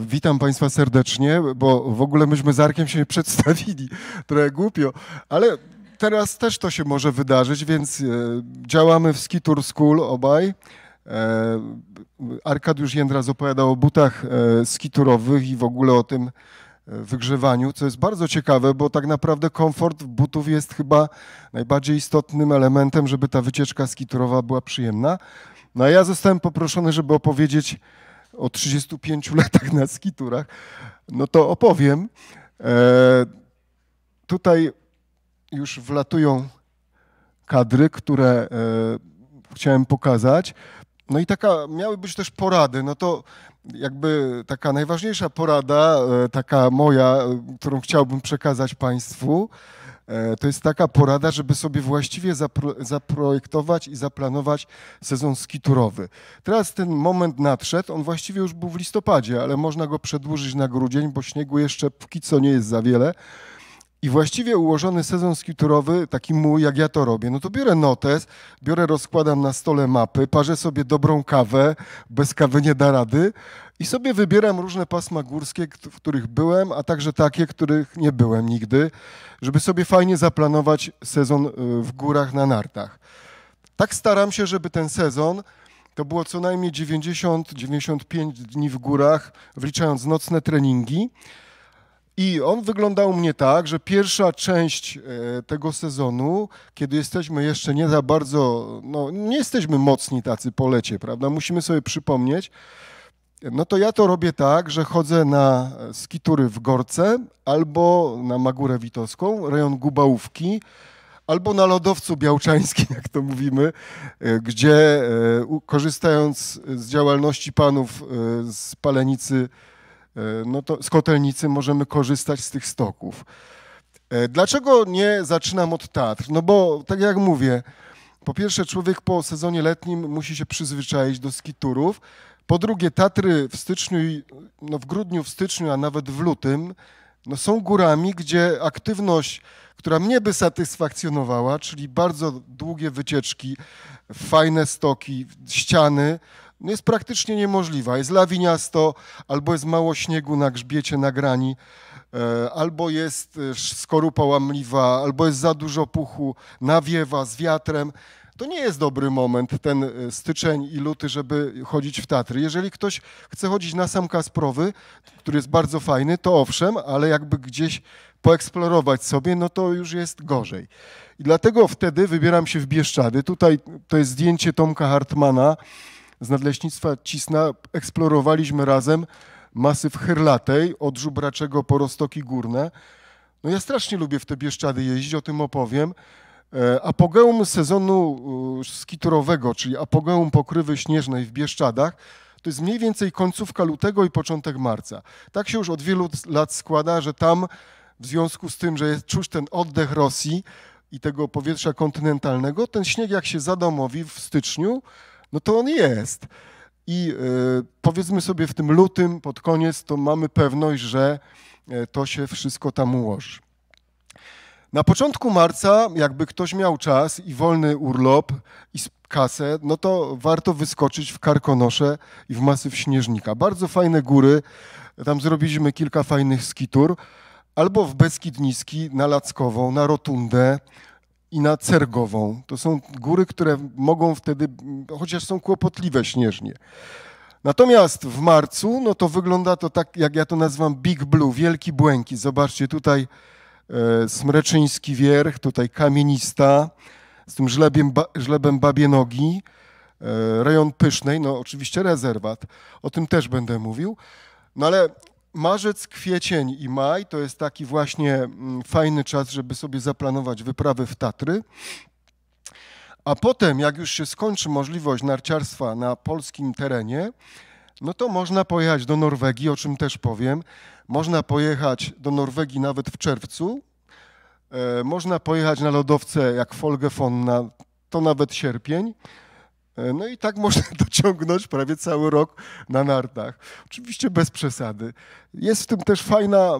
Witam Państwa serdecznie, bo w ogóle myśmy z Arkiem się przedstawili, trochę głupio, ale teraz też to się może wydarzyć, więc e, działamy w Tour School obaj. E, Arkadiusz Jędras opowiadał o butach e, skiturowych i w ogóle o tym wygrzewaniu, co jest bardzo ciekawe, bo tak naprawdę komfort butów jest chyba najbardziej istotnym elementem, żeby ta wycieczka skiturowa była przyjemna. No a ja zostałem poproszony, żeby opowiedzieć o 35 latach na skiturach, no to opowiem. E, tutaj już wlatują kadry, które e, chciałem pokazać. No i taka, miały być też porady, no to jakby taka najważniejsza porada, e, taka moja, e, którą chciałbym przekazać Państwu, E, to jest taka porada, żeby sobie właściwie zapro, zaprojektować i zaplanować sezon skiturowy. Teraz ten moment nadszedł, on właściwie już był w listopadzie, ale można go przedłużyć na grudzień, bo śniegu jeszcze póki co nie jest za wiele i właściwie ułożony sezon skiturowy, taki mój, jak ja to robię, no to biorę notes, biorę, rozkładam na stole mapy, parzę sobie dobrą kawę, bez kawy nie da rady i sobie wybieram różne pasma górskie, w których byłem, a także takie, których nie byłem nigdy, żeby sobie fajnie zaplanować sezon y, w górach na nartach. Tak staram się, żeby ten sezon to było co najmniej 90-95 dni w górach, wliczając nocne treningi. I on wyglądał mnie tak, że pierwsza część e, tego sezonu, kiedy jesteśmy jeszcze nie za bardzo, no nie jesteśmy mocni tacy po lecie, prawda? Musimy sobie przypomnieć. No to ja to robię tak, że chodzę na skitury w Gorce albo na Magurę Witowską, rejon Gubałówki, albo na lodowcu białczańskim, jak to mówimy, e, gdzie e, korzystając z działalności panów z palenicy E, no to z kotelnicy możemy korzystać z tych stoków. E, dlaczego nie zaczynam od Tatr? No bo tak jak mówię, po pierwsze człowiek po sezonie letnim musi się przyzwyczaić do skiturów. Po drugie Tatry w styczniu, no w grudniu, w styczniu, a nawet w lutym no są górami, gdzie aktywność, która mnie by satysfakcjonowała, czyli bardzo długie wycieczki, fajne stoki, ściany, no jest praktycznie niemożliwa. Jest lawiniasto, albo jest mało śniegu na grzbiecie, na grani, e, albo jest e, skorupa łamliwa, albo jest za dużo puchu, nawiewa z wiatrem. To nie jest dobry moment, ten e, styczeń i luty, żeby chodzić w Tatry. Jeżeli ktoś chce chodzić na sam Kasprowy, który jest bardzo fajny, to owszem, ale jakby gdzieś poeksplorować sobie, no to już jest gorzej. I dlatego wtedy wybieram się w Bieszczady. Tutaj to jest zdjęcie Tomka Hartmana, z nadleśnictwa Cisna eksplorowaliśmy razem masyw Hyrlatej od Żubraczego po Rostoki Górne. No ja strasznie lubię w te Bieszczady jeździć, o tym opowiem. E, apogeum sezonu e, skiturowego, czyli apogeum pokrywy śnieżnej w Bieszczadach, to jest mniej więcej końcówka lutego i początek marca. Tak się już od wielu lat składa, że tam w związku z tym, że jest, czuć ten oddech Rosji i tego powietrza kontynentalnego, ten śnieg jak się zadomowi w styczniu, no to on jest. I e, powiedzmy sobie w tym lutym, pod koniec, to mamy pewność, że e, to się wszystko tam ułoży. Na początku marca, jakby ktoś miał czas i wolny urlop i kasę, no to warto wyskoczyć w Karkonosze i w masyw Śnieżnika. Bardzo fajne góry, tam zrobiliśmy kilka fajnych skitur, albo w Beskid na Lackową, na Rotundę, i na Cergową. To są góry, które mogą wtedy, chociaż są kłopotliwe śnieżnie. Natomiast w marcu, no to wygląda to tak, jak ja to nazywam Big Blue, wielki błękit. Zobaczcie, tutaj e, Smreczyński Wierch, tutaj Kamienista z tym żlebiem, ba, żlebem babie nogi, e, rejon Pysznej, no oczywiście rezerwat, o tym też będę mówił. No ale Marzec, kwiecień i maj to jest taki właśnie mm, fajny czas, żeby sobie zaplanować wyprawy w Tatry. A potem, jak już się skończy możliwość narciarstwa na polskim terenie, no to można pojechać do Norwegii, o czym też powiem. Można pojechać do Norwegii nawet w czerwcu. E, można pojechać na lodowce jak Folgefonna, to nawet sierpień. E, no i tak można dociągnąć prawie cały rok na nartach. Oczywiście bez przesady. Jest w tym też fajna,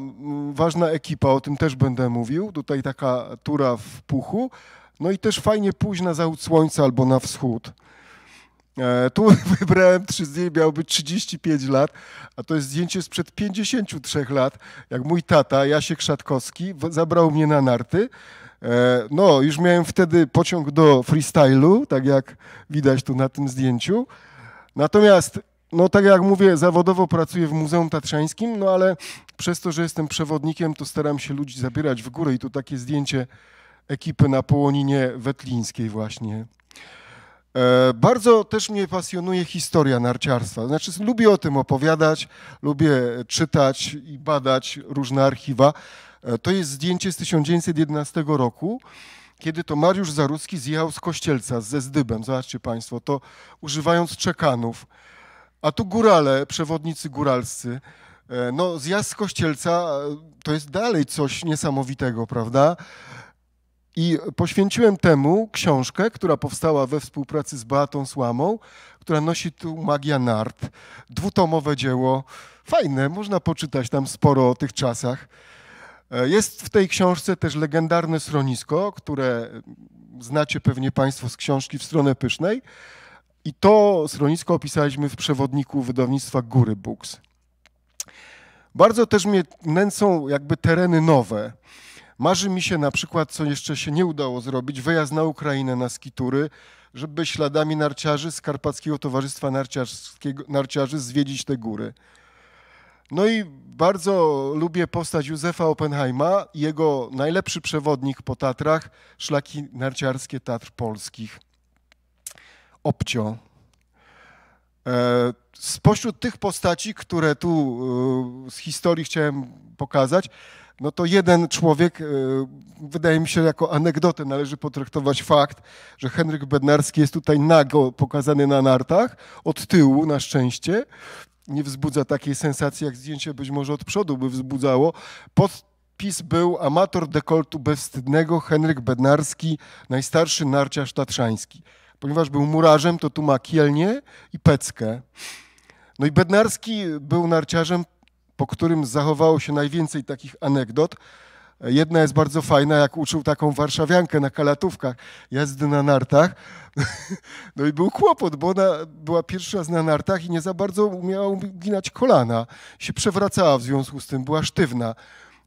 ważna ekipa, o tym też będę mówił. Tutaj taka tura w puchu. No i też fajnie pójść na zachód słońca albo na wschód. E, tu wybrałem trzy zdjęcia, miało być 35 lat, a to jest zdjęcie sprzed 53 lat, jak mój tata, Jasiek Szatkowski, zabrał mnie na narty. E, no, już miałem wtedy pociąg do freestylu, tak jak widać tu na tym zdjęciu. Natomiast, no tak jak mówię, zawodowo pracuję w Muzeum Tatrzańskim, no ale przez to, że jestem przewodnikiem, to staram się ludzi zabierać w górę i tu takie zdjęcie ekipy na Połoninie Wetlińskiej właśnie. E, bardzo też mnie pasjonuje historia narciarstwa. Znaczy, lubię o tym opowiadać, lubię czytać i badać różne archiwa, E, to jest zdjęcie z 1911 roku, kiedy to Mariusz Zaruski zjechał z Kościelca, ze Zdybem. Zobaczcie Państwo, to używając czekanów. A tu górale, przewodnicy góralscy. E, no zjazd z Kościelca e, to jest dalej coś niesamowitego, prawda? I poświęciłem temu książkę, która powstała we współpracy z Beatą Słamą, która nosi tu Magia Nart. Dwutomowe dzieło. Fajne, można poczytać tam sporo o tych czasach. E, jest w tej książce też legendarne schronisko, które znacie pewnie Państwo z książki w stronę pysznej. I to schronisko opisaliśmy w przewodniku wydawnictwa Góry Books. Bardzo też mnie nęcą jakby tereny nowe. Marzy mi się na przykład, co jeszcze się nie udało zrobić, wyjazd na Ukrainę na skitury, żeby śladami narciarzy z Karpackiego Towarzystwa Narciarskiego, Narciarzy zwiedzić te góry. No i bardzo lubię postać Józefa Oppenheima, jego najlepszy przewodnik po Tatrach, szlaki narciarskie Tatr Polskich. Obcio. E, spośród tych postaci, które tu e, z historii chciałem pokazać, no to jeden człowiek, e, wydaje mi się, jako anegdotę należy potraktować fakt, że Henryk Bednarski jest tutaj nago pokazany na nartach, od tyłu na szczęście nie wzbudza takiej sensacji jak zdjęcie być może od przodu by wzbudzało. Podpis był amator dekoltu bezwstydnego Henryk Bednarski, najstarszy narciarz tatrzański. Ponieważ był murarzem, to tu ma kielnię i peckę. No i Bednarski był narciarzem, po którym zachowało się najwięcej takich anegdot. Jedna jest bardzo fajna, jak uczył taką warszawiankę na kalatówkach, jazdy na nartach. No i był kłopot, bo ona była pierwszy raz na nartach i nie za bardzo umiała uginać kolana. Się przewracała w związku z tym, była sztywna.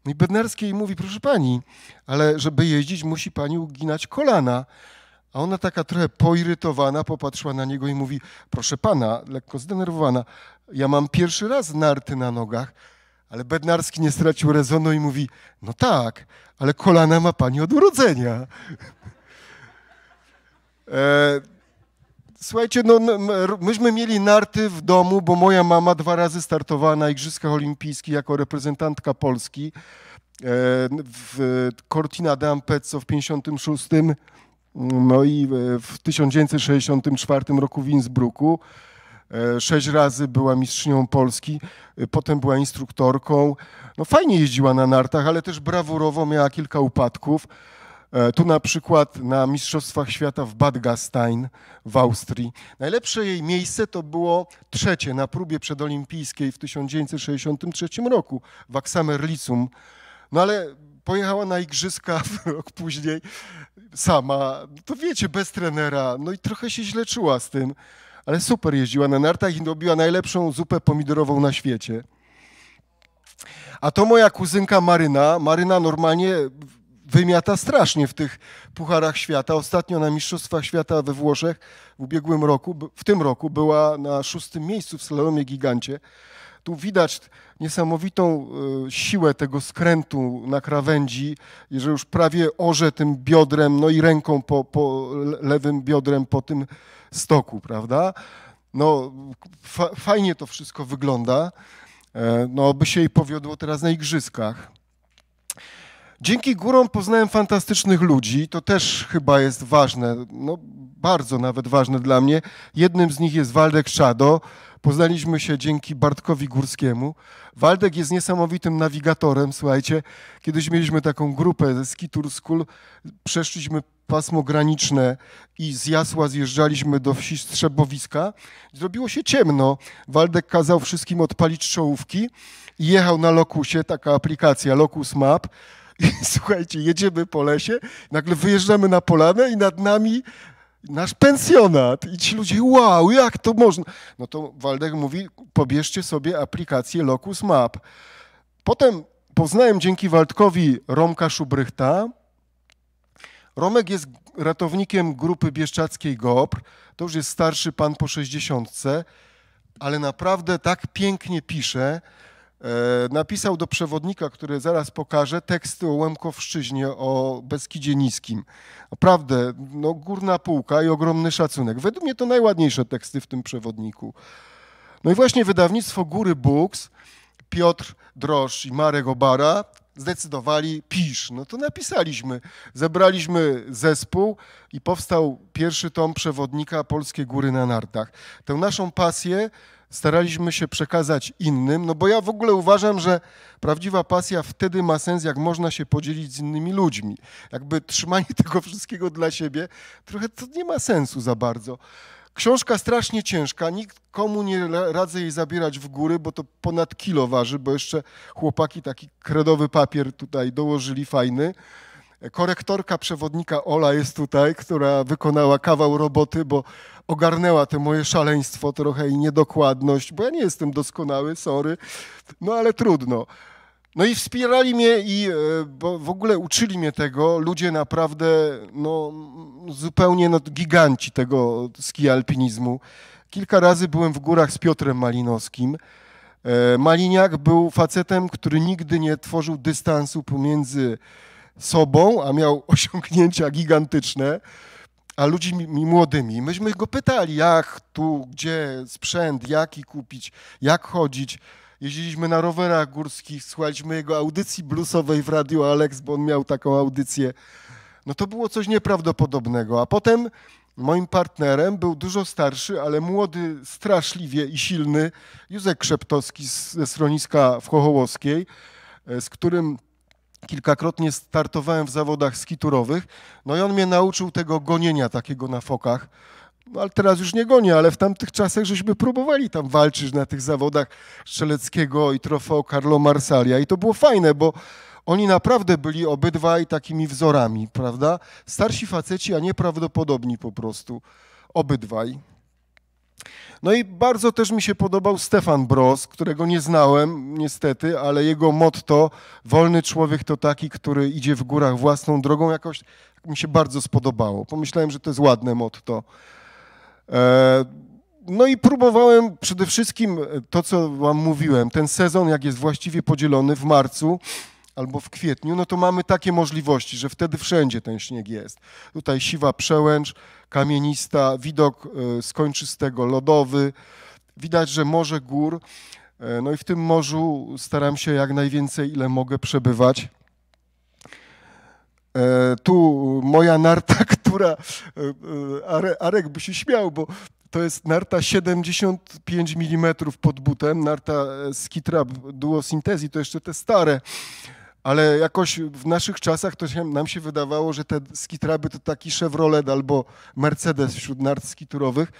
No i Bednarski jej mówi, proszę pani, ale żeby jeździć, musi pani uginać kolana. A ona taka trochę poirytowana popatrzyła na niego i mówi, proszę pana, lekko zdenerwowana, ja mam pierwszy raz narty na nogach. Ale Bednarski nie stracił rezonu i mówi: No tak, ale kolana ma pani od urodzenia. E, słuchajcie, no, myśmy mieli narty w domu, bo moja mama dwa razy startowała na Igrzyskach Olimpijskich jako reprezentantka Polski e, w Cortina d'Ampezzo w 1956, no i w 1964 roku w Innsbrucku. E, sześć razy była mistrzynią Polski, e, potem była instruktorką. No fajnie jeździła na nartach, ale też brawurowo miała kilka upadków. E, tu na przykład na Mistrzostwach Świata w Bad Gastein w Austrii. Najlepsze jej miejsce to było trzecie na próbie przedolimpijskiej w 1963 roku w Aksamerlicum. No ale pojechała na igrzyska rok później sama, to wiecie, bez trenera, no i trochę się źle czuła z tym ale super jeździła na nartach i robiła najlepszą zupę pomidorową na świecie. A to moja kuzynka Maryna. Maryna normalnie wymiata strasznie w tych pucharach świata. Ostatnio na Mistrzostwach Świata we Włoszech w ubiegłym roku, w tym roku była na szóstym miejscu w slalomie gigancie. Tu widać niesamowitą e, siłę tego skrętu na krawędzi, że już prawie orze tym biodrem, no i ręką po, po lewym biodrem po tym stoku, prawda? No, fa fajnie to wszystko wygląda. E, no, by się jej powiodło teraz na igrzyskach. Dzięki górom poznałem fantastycznych ludzi. To też chyba jest ważne, no, bardzo nawet ważne dla mnie. Jednym z nich jest Waldek Szado, Poznaliśmy się dzięki Bartkowi Górskiemu. Waldek jest niesamowitym nawigatorem, słuchajcie. Kiedyś mieliśmy taką grupę Ski Tour School, przeszliśmy pasmo graniczne i z Jasła zjeżdżaliśmy do wsi Strzebowiska. Zrobiło się ciemno. Waldek kazał wszystkim odpalić czołówki i jechał na Lokusie, taka aplikacja Lokus Map. I słuchajcie, jedziemy po lesie, nagle wyjeżdżamy na polanę i nad nami nasz pensjonat. I ci ludzie, wow, jak to można? No to Waldek mówi, pobierzcie sobie aplikację Locus Map. Potem poznałem dzięki Waldkowi Romka Szubrychta. Romek jest ratownikiem grupy bieszczackiej GOPR. To już jest starszy pan po 60, ale naprawdę tak pięknie pisze, E, napisał do przewodnika, który zaraz pokaże, teksty o Łemkowszczyźnie, o Beskidzie Niskim. Naprawdę, no, górna półka i ogromny szacunek. Według mnie to najładniejsze teksty w tym przewodniku. No i właśnie wydawnictwo Góry Books, Piotr Drosz i Marek Obara zdecydowali, pisz. No to napisaliśmy. Zebraliśmy zespół i powstał pierwszy tom przewodnika Polskie Góry na Nartach. Tę naszą pasję staraliśmy się przekazać innym, no bo ja w ogóle uważam, że prawdziwa pasja wtedy ma sens, jak można się podzielić z innymi ludźmi. Jakby trzymanie tego wszystkiego dla siebie, trochę to nie ma sensu za bardzo. Książka strasznie ciężka, Nikomu nie radzę jej zabierać w góry, bo to ponad kilo waży, bo jeszcze chłopaki taki kredowy papier tutaj dołożyli fajny. Korektorka przewodnika Ola jest tutaj, która wykonała kawał roboty, bo ogarnęła te moje szaleństwo trochę i niedokładność, bo ja nie jestem doskonały, sorry, no ale trudno. No i wspierali mnie i e, bo w ogóle uczyli mnie tego ludzie naprawdę, no, zupełnie no, giganci tego ski alpinizmu. Kilka razy byłem w górach z Piotrem Malinowskim. E, Maliniak był facetem, który nigdy nie tworzył dystansu pomiędzy sobą, a miał osiągnięcia gigantyczne, a ludźmi młodymi. Myśmy go pytali, jak tu, gdzie, sprzęt, jaki kupić, jak chodzić jeździliśmy na rowerach górskich, słuchaliśmy jego audycji bluesowej w radio Alex, bo on miał taką audycję. No to było coś nieprawdopodobnego. A potem moim partnerem był dużo starszy, ale młody, straszliwie i silny Józek Krzeptowski ze schroniska w Chochołowskiej, e, z którym kilkakrotnie startowałem w zawodach skiturowych. No i on mnie nauczył tego gonienia takiego na fokach. No, ale teraz już nie goni, ale w tamtych czasach żeśmy próbowali tam walczyć na tych zawodach Strzeleckiego i trofeo Carlo Marsalia. I to było fajne, bo oni naprawdę byli obydwaj takimi wzorami, prawda? Starsi faceci, a nieprawdopodobni po prostu. Obydwaj. No i bardzo też mi się podobał Stefan Bros, którego nie znałem niestety, ale jego motto wolny człowiek to taki, który idzie w górach własną drogą jakoś tak mi się bardzo spodobało. Pomyślałem, że to jest ładne motto. E, no i próbowałem przede wszystkim e, to, co Wam mówiłem, ten sezon, jak jest właściwie podzielony w marcu, albo w kwietniu, no to mamy takie możliwości, że wtedy wszędzie ten śnieg jest. Tutaj siwa przełęcz, kamienista, widok e, skończystego, lodowy. Widać, że morze gór. No i w tym morzu staram się jak najwięcej, ile mogę przebywać. E, tu moja narta, która e, e, Arek by się śmiał, bo to jest narta 75 mm pod butem, narta Skitrap syntezji, to jeszcze te stare. Ale jakoś w naszych czasach to się, nam się wydawało, że te skitraby to taki Chevrolet albo Mercedes wśród nart skiturowych.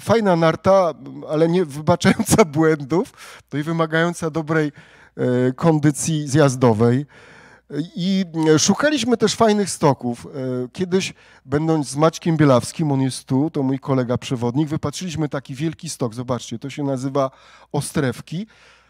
Fajna narta, ale nie wybaczająca błędów, to no i wymagająca dobrej kondycji zjazdowej. I szukaliśmy też fajnych stoków. E, kiedyś, będąc z Maćkiem Bielawskim, on jest tu, to mój kolega przewodnik, wypatrzyliśmy taki wielki stok. Zobaczcie, to się nazywa Ostrewki.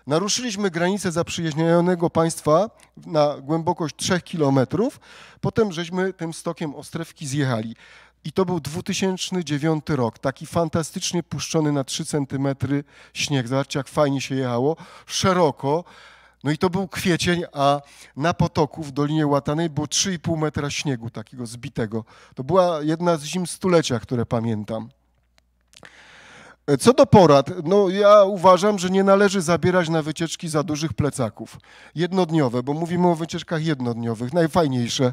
Naruszyliśmy granicę zaprzyjaźnionego państwa na głębokość 3 kilometrów. Potem żeśmy tym stokiem Ostrewki zjechali. I to był 2009 rok, taki fantastycznie puszczony na 3 centymetry śnieg. Zobaczcie, jak fajnie się jechało, szeroko. No i to był kwiecień, a na potoku w Dolinie Łatanej było 3,5 metra śniegu takiego zbitego. To była jedna z zim stulecia, które pamiętam. Co do porad, no ja uważam, że nie należy zabierać na wycieczki za dużych plecaków. Jednodniowe, bo mówimy o wycieczkach jednodniowych, najfajniejsze,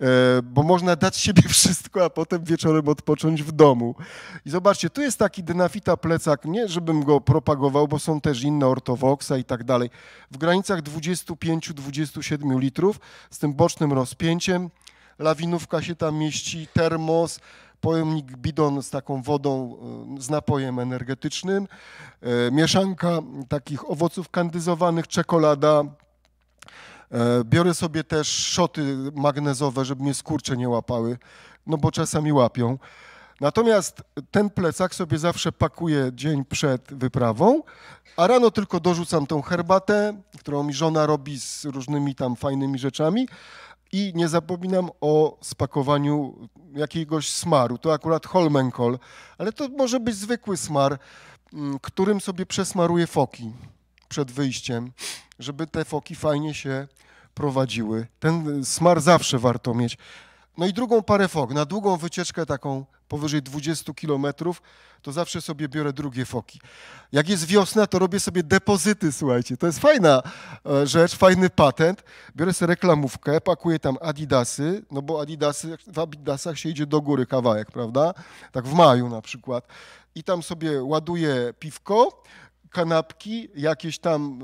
e, bo można dać siebie wszystko, a potem wieczorem odpocząć w domu. I zobaczcie, tu jest taki dynafita plecak, nie żebym go propagował, bo są też inne ortowoksa i tak dalej, w granicach 25-27 litrów z tym bocznym rozpięciem lawinówka się tam mieści, termos, pojemnik, bidon z taką wodą, e, z napojem energetycznym, e, mieszanka takich owoców kandyzowanych, czekolada. E, biorę sobie też szoty magnezowe, żeby mnie skurcze nie łapały, no bo czasami łapią. Natomiast ten plecak sobie zawsze pakuję dzień przed wyprawą, a rano tylko dorzucam tą herbatę, którą mi żona robi z różnymi tam fajnymi rzeczami, i nie zapominam o spakowaniu jakiegoś smaru. To akurat Holmenkol, ale to może być zwykły smar, mm, którym sobie przesmaruję foki przed wyjściem, żeby te foki fajnie się prowadziły. Ten smar zawsze warto mieć. No i drugą parę fok, na długą wycieczkę taką powyżej 20 kilometrów, to zawsze sobie biorę drugie foki. Jak jest wiosna, to robię sobie depozyty, słuchajcie. To jest fajna e, rzecz, fajny patent. Biorę sobie reklamówkę, pakuję tam Adidasy, no bo Adidasy, w Adidasach się idzie do góry kawałek, prawda? Tak w maju na przykład. I tam sobie ładuję piwko, kanapki, jakieś tam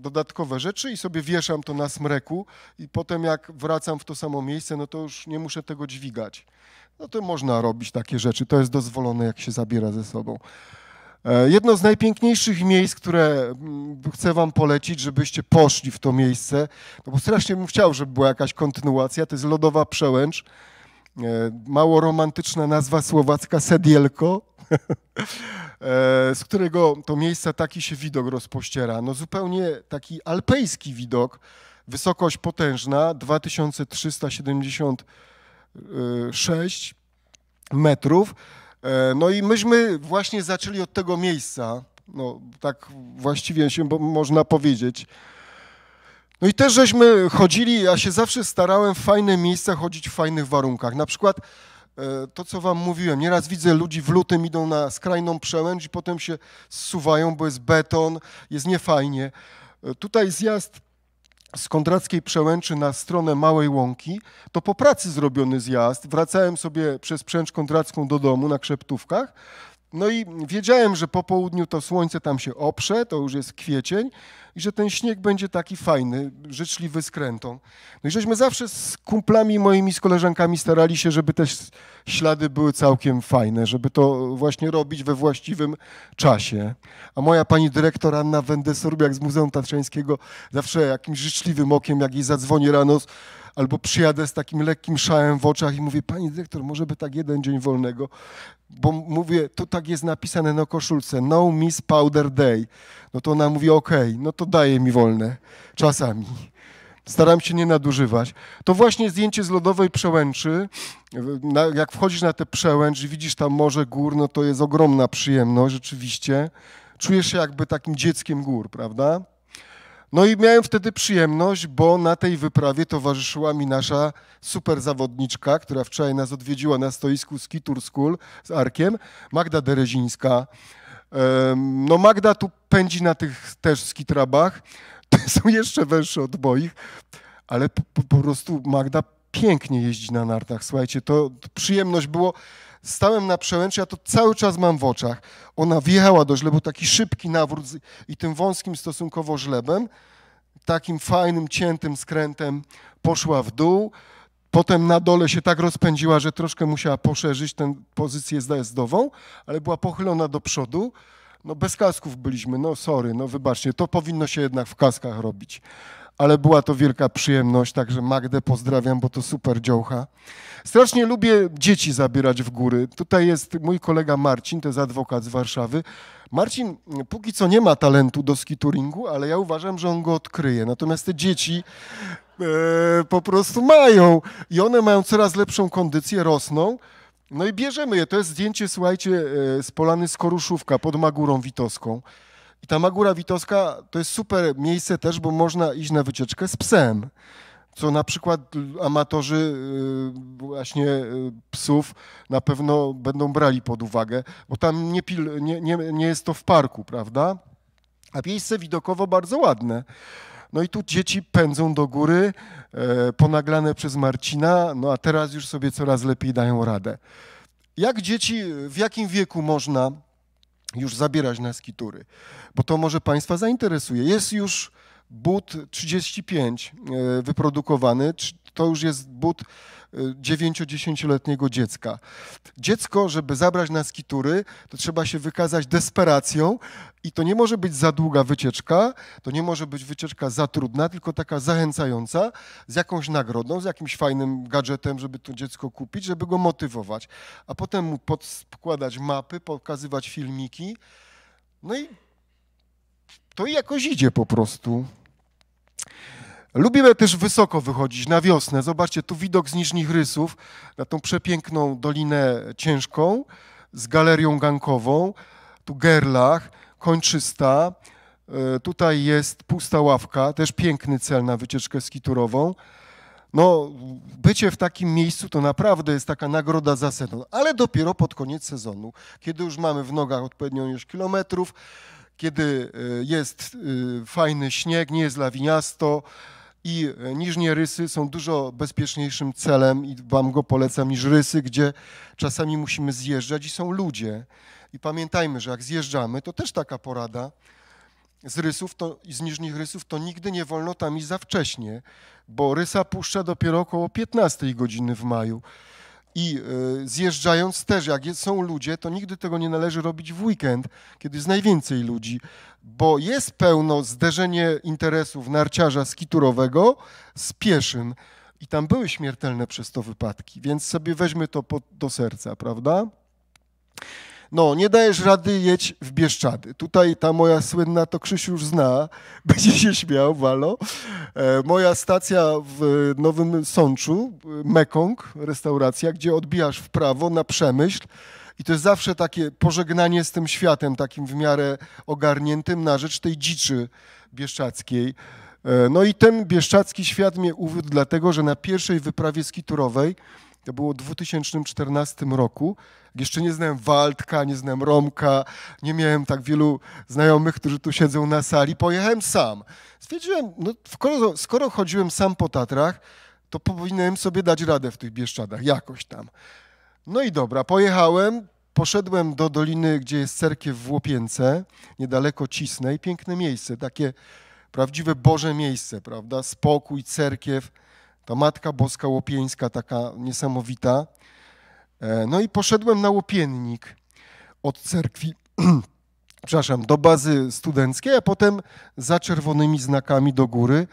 dodatkowe rzeczy i sobie wieszam to na smreku i potem jak wracam w to samo miejsce, no to już nie muszę tego dźwigać. No to można robić takie rzeczy, to jest dozwolone, jak się zabiera ze sobą. E, jedno z najpiękniejszych miejsc, które mm, chcę Wam polecić, żebyście poszli w to miejsce, no bo strasznie bym chciał, żeby była jakaś kontynuacja, to jest Lodowa Przełęcz. E, mało romantyczna nazwa słowacka Sedielko, e, z którego to miejsca taki się widok rozpościera. No zupełnie taki alpejski widok, wysokość potężna, 2376 metrów. E, no i myśmy właśnie zaczęli od tego miejsca, no tak właściwie się można powiedzieć, no i też żeśmy chodzili, ja się zawsze starałem w fajne miejsca chodzić w fajnych warunkach. Na przykład e, to, co wam mówiłem, nieraz widzę ludzi w lutym idą na skrajną przełęcz i potem się zsuwają, bo jest beton, jest niefajnie. E, tutaj zjazd z Kondrackiej Przełęczy na stronę Małej Łąki, to po pracy zrobiony zjazd, wracałem sobie przez przełęcz Kondracką do domu na Krzeptówkach no i wiedziałem, że po południu to słońce tam się oprze, to już jest kwiecień i że ten śnieg będzie taki fajny, życzliwy skrętą. No i żeśmy zawsze z kumplami moimi, z koleżankami starali się, żeby te ślady były całkiem fajne, żeby to właśnie robić we właściwym czasie. A moja pani dyrektor Anna Wendesorbiak z Muzeum Tatrzańskiego zawsze jakimś życzliwym okiem, jak jej zadzwoni rano, albo przyjadę z takim lekkim szałem w oczach i mówię, pani dyrektor, może by tak jeden dzień wolnego, bo mówię, tu tak jest napisane na koszulce, no miss powder day. No to ona mówi, okej, okay, no to daje mi wolne czasami. Staram się nie nadużywać. To właśnie zdjęcie z lodowej przełęczy. jak wchodzisz na tę przełęcz i widzisz tam morze gór, no to jest ogromna przyjemność, rzeczywiście. Czujesz się jakby takim dzieckiem gór, prawda? No i miałem wtedy przyjemność, bo na tej wyprawie towarzyszyła mi nasza super zawodniczka, która wczoraj nas odwiedziła na stoisku Skitur School z Arkiem, Magda Derezińska. No Magda tu pędzi na tych też skitrabach, te są jeszcze węższe od moich, ale po, po prostu Magda pięknie jeździ na nartach. Słuchajcie, to przyjemność było. Stałem na przełęczy, ja to cały czas mam w oczach. Ona wjechała do żlebu, taki szybki nawrót i tym wąskim stosunkowo żlebem, takim fajnym, ciętym skrętem poszła w dół. Potem na dole się tak rozpędziła, że troszkę musiała poszerzyć tę pozycję zjazdową, ale była pochylona do przodu. No bez kasków byliśmy, no sorry, no wybaczcie, to powinno się jednak w kaskach robić ale była to wielka przyjemność, także Magdę pozdrawiam, bo to super dziołcha. Strasznie lubię dzieci zabierać w góry. Tutaj jest mój kolega Marcin, to jest adwokat z Warszawy. Marcin póki co nie ma talentu do skituringu, ale ja uważam, że on go odkryje. Natomiast te dzieci e, po prostu mają i one mają coraz lepszą kondycję, rosną. No i bierzemy je. To jest zdjęcie, słuchajcie, e, z Polany Skoruszówka pod Magurą Witowską. I ta Magura Witowska to jest super miejsce też, bo można iść na wycieczkę z psem co na przykład amatorzy y, właśnie y, psów na pewno będą brali pod uwagę, bo tam nie, pil, nie, nie, nie jest to w parku, prawda? A miejsce widokowo bardzo ładne. No i tu dzieci pędzą do góry, e, ponaglane przez Marcina, no a teraz już sobie coraz lepiej dają radę. Jak dzieci, w jakim wieku można już zabierać na skitury, bo to może Państwa zainteresuje. Jest już but 35 e, wyprodukowany, to już jest but 9-10-letniego y, dziecka. Dziecko, żeby zabrać na skitury, to trzeba się wykazać desperacją i to nie może być za długa wycieczka, to nie może być wycieczka za trudna, tylko taka zachęcająca, z jakąś nagrodą, z jakimś fajnym gadżetem, żeby to dziecko kupić, żeby go motywować. A potem mu podkładać mapy, pokazywać filmiki. No i to jakoś idzie po prostu. Lubimy też wysoko wychodzić na wiosnę. Zobaczcie, tu widok z niżnich rysów na tą przepiękną dolinę ciężką z galerią gankową. Tu Gerlach, Kończysta. E, tutaj jest pusta ławka, też piękny cel na wycieczkę skiturową. No, bycie w takim miejscu to naprawdę jest taka nagroda za sezon, ale dopiero pod koniec sezonu, kiedy już mamy w nogach odpowiednią ilość kilometrów, kiedy e, jest e, fajny śnieg, nie jest lawiniasto, i e, niżnie rysy są dużo bezpieczniejszym celem i Wam go polecam niż rysy, gdzie czasami musimy zjeżdżać i są ludzie. I pamiętajmy, że jak zjeżdżamy, to też taka porada z rysów to, z niżnych rysów, to nigdy nie wolno tam iść za wcześnie, bo rysa puszcza dopiero około 15 godziny w maju. I e, zjeżdżając też, jak są ludzie, to nigdy tego nie należy robić w weekend, kiedy jest najwięcej ludzi, bo jest pełno zderzenie interesów narciarza skiturowego z pieszym. I tam były śmiertelne przez to wypadki, więc sobie weźmy to pod, do serca, prawda? No, nie dajesz rady, jedź w Bieszczady. Tutaj ta moja słynna, to Krzyś już zna, będzie się śmiał, Walo. E, moja stacja w Nowym Sączu, e, Mekong, restauracja, gdzie odbijasz w prawo na Przemyśl. I to jest zawsze takie pożegnanie z tym światem, takim w miarę ogarniętym na rzecz tej dziczy bieszczackiej. E, no i ten bieszczacki świat mnie uwiódł, dlatego że na pierwszej wyprawie skiturowej to było w 2014 roku. Jeszcze nie znałem Waldka, nie znałem Romka, nie miałem tak wielu znajomych, którzy tu siedzą na sali. Pojechałem sam. Stwierdziłem, no, skoro, skoro chodziłem sam po Tatrach, to powinienem sobie dać radę w tych Bieszczadach, jakoś tam. No i dobra, pojechałem, poszedłem do doliny, gdzie jest cerkiew w Łopience, niedaleko Cisnej. Piękne miejsce, takie prawdziwe Boże miejsce, prawda? Spokój, cerkiew ta Matka Boska Łopieńska, taka niesamowita. E, no i poszedłem na Łopiennik od cerkwi, przepraszam, do bazy studenckiej, a potem za czerwonymi znakami do góry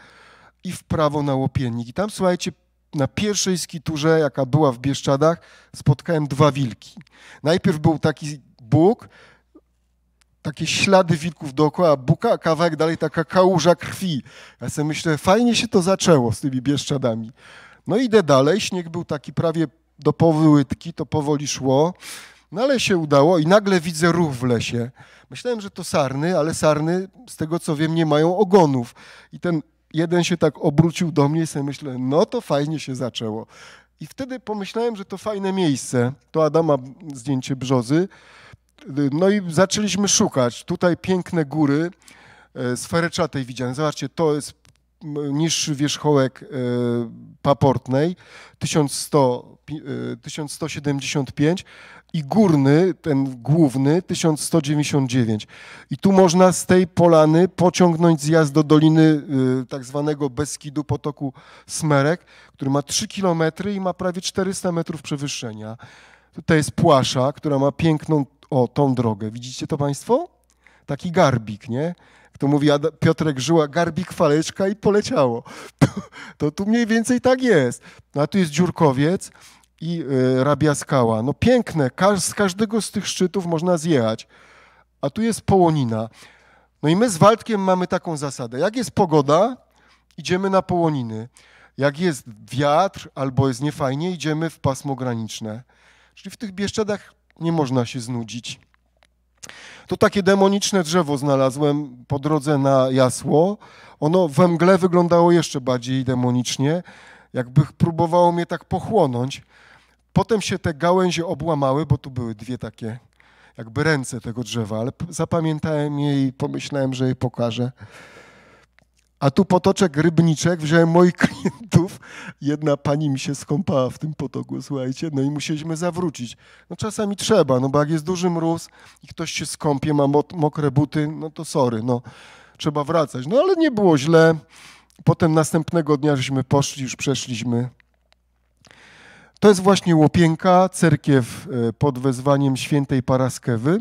i w prawo na Łopiennik. I tam, słuchajcie, na pierwszej skiturze, jaka była w Bieszczadach, spotkałem dwa wilki. Najpierw był taki Bóg, takie ślady wilków dookoła buka, kawałek dalej taka kałuża krwi. Ja sobie myślę, fajnie się to zaczęło z tymi bieszczadami. No idę dalej, śnieg był taki prawie do połytki, to powoli szło. No ale się udało i nagle widzę ruch w lesie. Myślałem, że to sarny, ale sarny, z tego co wiem, nie mają ogonów. I ten jeden się tak obrócił do mnie i sobie myślę, no to fajnie się zaczęło. I wtedy pomyślałem, że to fajne miejsce. To Adama zdjęcie brzozy. No i zaczęliśmy szukać. Tutaj piękne góry e, z fereczatej widziane. Zobaczcie, to jest niższy wierzchołek e, paportnej 1100, 1175 e, i górny, ten główny 1199. I tu można z tej polany pociągnąć zjazd do doliny tak zwanego Beskidu potoku Smerek, który ma 3 km i ma prawie 400 metrów przewyższenia. Tutaj jest płasza, która ma piękną o tą drogę. Widzicie to Państwo? Taki garbik, nie? Kto mówi Ad Piotrek Żyła, garbik, faleczka i poleciało. To, to, tu mniej więcej tak jest. No, a tu jest dziurkowiec i y, rabia skała. No piękne, z każdego z tych szczytów można zjechać. A tu jest połonina. No i my z Waldkiem mamy taką zasadę. Jak jest pogoda, idziemy na połoniny. Jak jest wiatr albo jest niefajnie, idziemy w pasmo graniczne. Czyli w tych Bieszczadach nie można się znudzić. To takie demoniczne drzewo znalazłem po drodze na jasło. Ono we mgle wyglądało jeszcze bardziej demonicznie, jakby próbowało mnie tak pochłonąć. Potem się te gałęzie obłamały, bo tu były dwie takie jakby ręce tego drzewa, ale zapamiętałem je i pomyślałem, że je pokażę. A tu potoczek rybniczek, wziąłem moich klientów. Jedna pani mi się skąpała w tym potoku, słuchajcie, no i musieliśmy zawrócić. No czasami trzeba, no bo jak jest duży mróz i ktoś się skąpie, ma mokre buty, no to sorry, no trzeba wracać. No ale nie było źle. Potem następnego dnia żeśmy poszli, już przeszliśmy. To jest właśnie Łopienka, cerkiew e, pod wezwaniem świętej Paraskewy,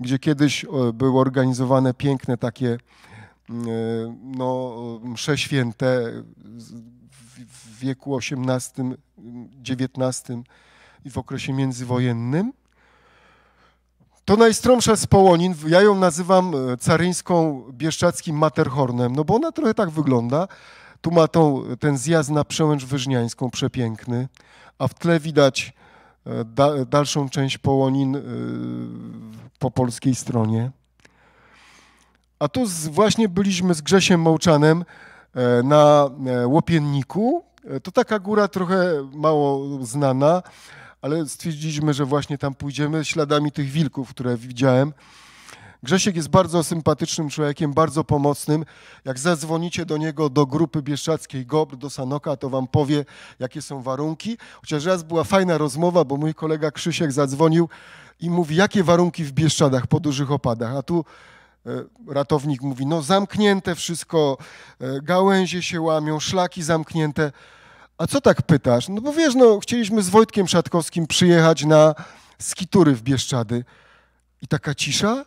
gdzie kiedyś e, były organizowane piękne takie Y, no, msze święte w wieku XVIII, XIX i w okresie międzywojennym. To najstromsza z połonin, ja ją nazywam e, caryńską bieszczackim materhornem, no bo ona trochę tak wygląda. Tu ma tą, ten zjazd na przełęcz wyżniańską przepiękny, a w tle widać e, da, dalszą część połonin e, po polskiej stronie. A tu z, właśnie byliśmy z Grzesiem Małczanem e, na e, Łopienniku. E, to taka góra trochę mało znana, ale stwierdziliśmy, że właśnie tam pójdziemy śladami tych wilków, które widziałem. Grzesiek jest bardzo sympatycznym człowiekiem, bardzo pomocnym. Jak zadzwonicie do niego do grupy bieszczackiej GOBR, do Sanoka, to wam powie, jakie są warunki. Chociaż raz była fajna rozmowa, bo mój kolega Krzysiek zadzwonił i mówi, jakie warunki w Bieszczadach po dużych opadach. A tu E, ratownik mówi, no zamknięte wszystko, e, gałęzie się łamią, szlaki zamknięte. A co tak pytasz? No bo wiesz, no chcieliśmy z Wojtkiem Szatkowskim przyjechać na skitury w Bieszczady. I taka cisza?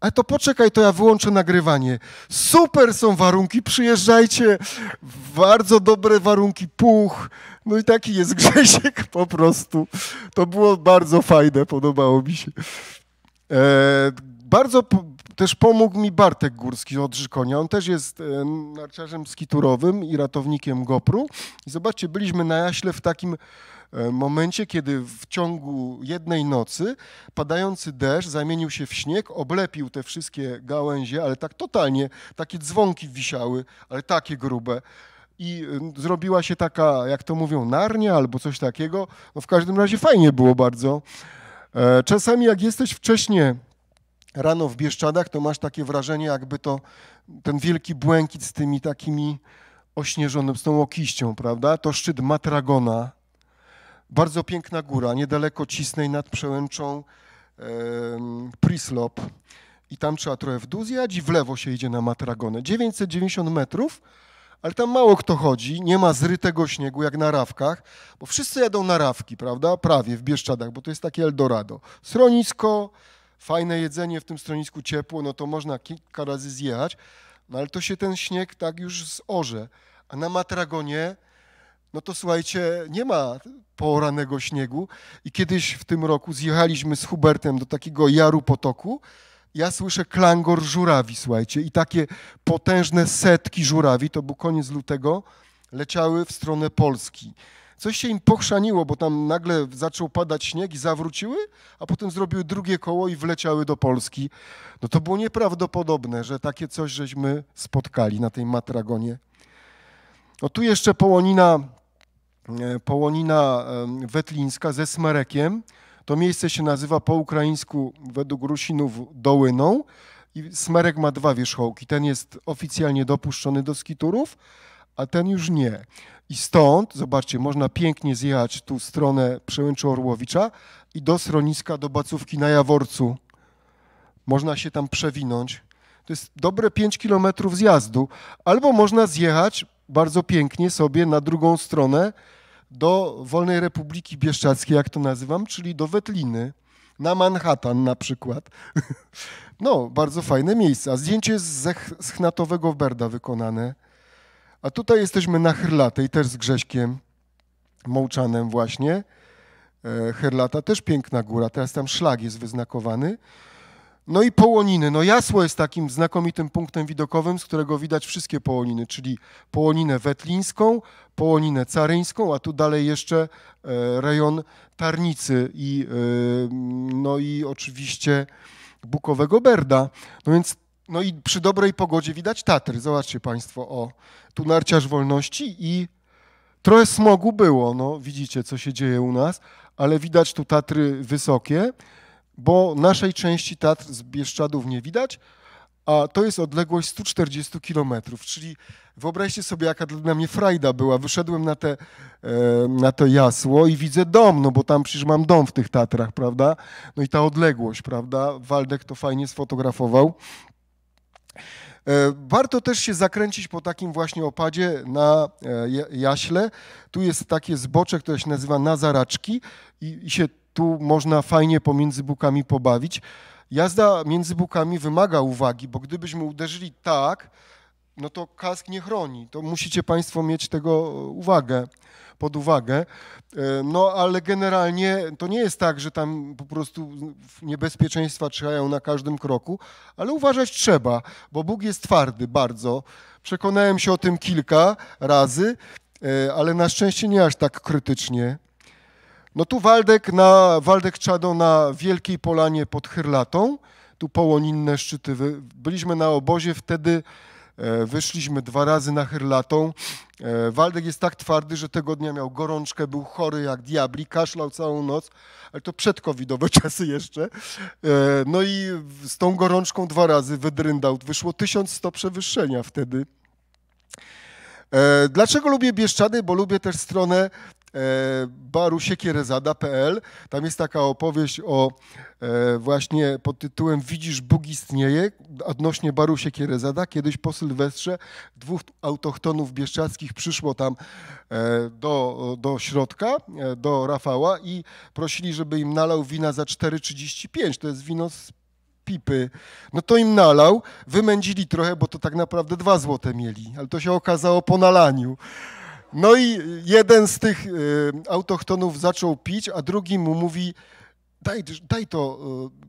A to poczekaj, to ja wyłączę nagrywanie. Super są warunki, przyjeżdżajcie. Bardzo dobre warunki, puch. No i taki jest Grzesiek po prostu. To było bardzo fajne, podobało mi się. E, bardzo też pomógł mi Bartek Górski od Żykonia. On też jest e, narciarzem skiturowym i ratownikiem GoPru. I zobaczcie, byliśmy na jaśle w takim e, momencie, kiedy w ciągu jednej nocy padający deszcz zamienił się w śnieg, oblepił te wszystkie gałęzie, ale tak totalnie, takie dzwonki wisiały, ale takie grube i zrobiła się taka, jak to mówią, narnia albo coś takiego. No w każdym razie fajnie było bardzo. E, czasami jak jesteś wcześniej rano w Bieszczadach, to masz takie wrażenie, jakby to ten wielki błękit z tymi takimi ośnieżonym, z tą okiścią, prawda? To szczyt Matragona, bardzo piękna góra, niedaleko Cisnej nad przełęczą e, Prislop. I tam trzeba trochę w dół zjadź i w lewo się idzie na Matragonę. 990 metrów, ale tam mało kto chodzi, nie ma zrytego śniegu jak na rawkach, bo wszyscy jadą na rawki, prawda? Prawie w Bieszczadach, bo to jest takie Eldorado. Sronisko, fajne jedzenie w tym stronisku ciepło, no to można kilka razy zjechać, no ale to się ten śnieg tak już zorze. A na Matragonie, no to słuchajcie, nie ma poranego śniegu. I kiedyś w tym roku zjechaliśmy z Hubertem do takiego jaru potoku. Ja słyszę klangor żurawi, słuchajcie, i takie potężne setki żurawi, to był koniec lutego, leciały w stronę Polski. Coś się im pochrzaniło, bo tam nagle zaczął padać śnieg i zawróciły, a potem zrobiły drugie koło i wleciały do Polski. No to było nieprawdopodobne, że takie coś żeśmy spotkali na tej matragonie. No tu jeszcze połonina, e, połonina e, wetlińska ze smarekiem. To miejsce się nazywa po ukraińsku według Rusinów Dołyną. I smerek ma dwa wierzchołki. Ten jest oficjalnie dopuszczony do skiturów, a ten już nie. I stąd, zobaczcie, można pięknie zjechać tu stronę Przełęczy Orłowicza i do schroniska, do Bacówki na Jaworcu. Można się tam przewinąć. To jest dobre 5 kilometrów zjazdu. Albo można zjechać bardzo pięknie sobie na drugą stronę do Wolnej Republiki Bieszczadzkiej, jak to nazywam, czyli do Wetliny, na Manhattan na przykład. No, bardzo fajne miejsca. Zdjęcie z schnatowego Berda wykonane. A tutaj jesteśmy na Herlatej, też z Grześkiem Mołczanem właśnie. E, Herlata, też piękna góra, teraz tam szlag jest wyznakowany. No i połoniny. No Jasło jest takim znakomitym punktem widokowym, z którego widać wszystkie połoniny, czyli połoninę wetlińską, połoninę caryńską, a tu dalej jeszcze e, rejon Tarnicy i, e, no i oczywiście Bukowego Berda. No więc no i przy dobrej pogodzie widać Tatry. Zobaczcie Państwo, o, tu narciarz wolności i trochę smogu było, no widzicie, co się dzieje u nas, ale widać tu Tatry wysokie, bo naszej części Tatr z Bieszczadów nie widać, a to jest odległość 140 kilometrów, czyli wyobraźcie sobie, jaka dla mnie frajda była. Wyszedłem na te, e, na to jasło i widzę dom, no bo tam przecież mam dom w tych Tatrach, prawda? No i ta odległość, prawda? Waldek to fajnie sfotografował. E, warto też się zakręcić po takim właśnie opadzie na e, jaśle. Tu jest takie zbocze, które się nazywa Nazaraczki i, i się tu można fajnie pomiędzy bukami pobawić. Jazda między bukami wymaga uwagi, bo gdybyśmy uderzyli tak, no to kask nie chroni. To musicie Państwo mieć tego e, uwagę pod uwagę. E, no ale generalnie to nie jest tak, że tam po prostu niebezpieczeństwa trzymają na każdym kroku, ale uważać trzeba, bo Bóg jest twardy bardzo. Przekonałem się o tym kilka razy, e, ale na szczęście nie aż tak krytycznie. No tu Waldek, na, Waldek Czado na Wielkiej Polanie pod Hyrlatą, tu połoninne szczyty. Byliśmy na obozie wtedy E, wyszliśmy dwa razy na herlatą. E, Waldek jest tak twardy, że tego dnia miał gorączkę, był chory jak diabli, kaszlał całą noc, ale to przed COVIDowe czasy jeszcze. E, no i z tą gorączką dwa razy wydryndał. Wyszło 1100 przewyższenia wtedy. Dlaczego lubię Bieszczady? Bo lubię też stronę E, baru siekierezada.pl. Tam jest taka opowieść o e, właśnie pod tytułem Widzisz Bóg istnieje odnośnie baru siekierezada. Kiedyś po Sylwestrze dwóch autochtonów bieszczadzkich przyszło tam e, do, do środka, do Rafała i prosili, żeby im nalał wina za 4,35. To jest wino z pipy. No to im nalał, wymędzili trochę, bo to tak naprawdę dwa złote mieli, ale to się okazało po nalaniu. No i jeden z tych y, autochtonów zaczął pić, a drugi mu mówi, daj, daj to, y,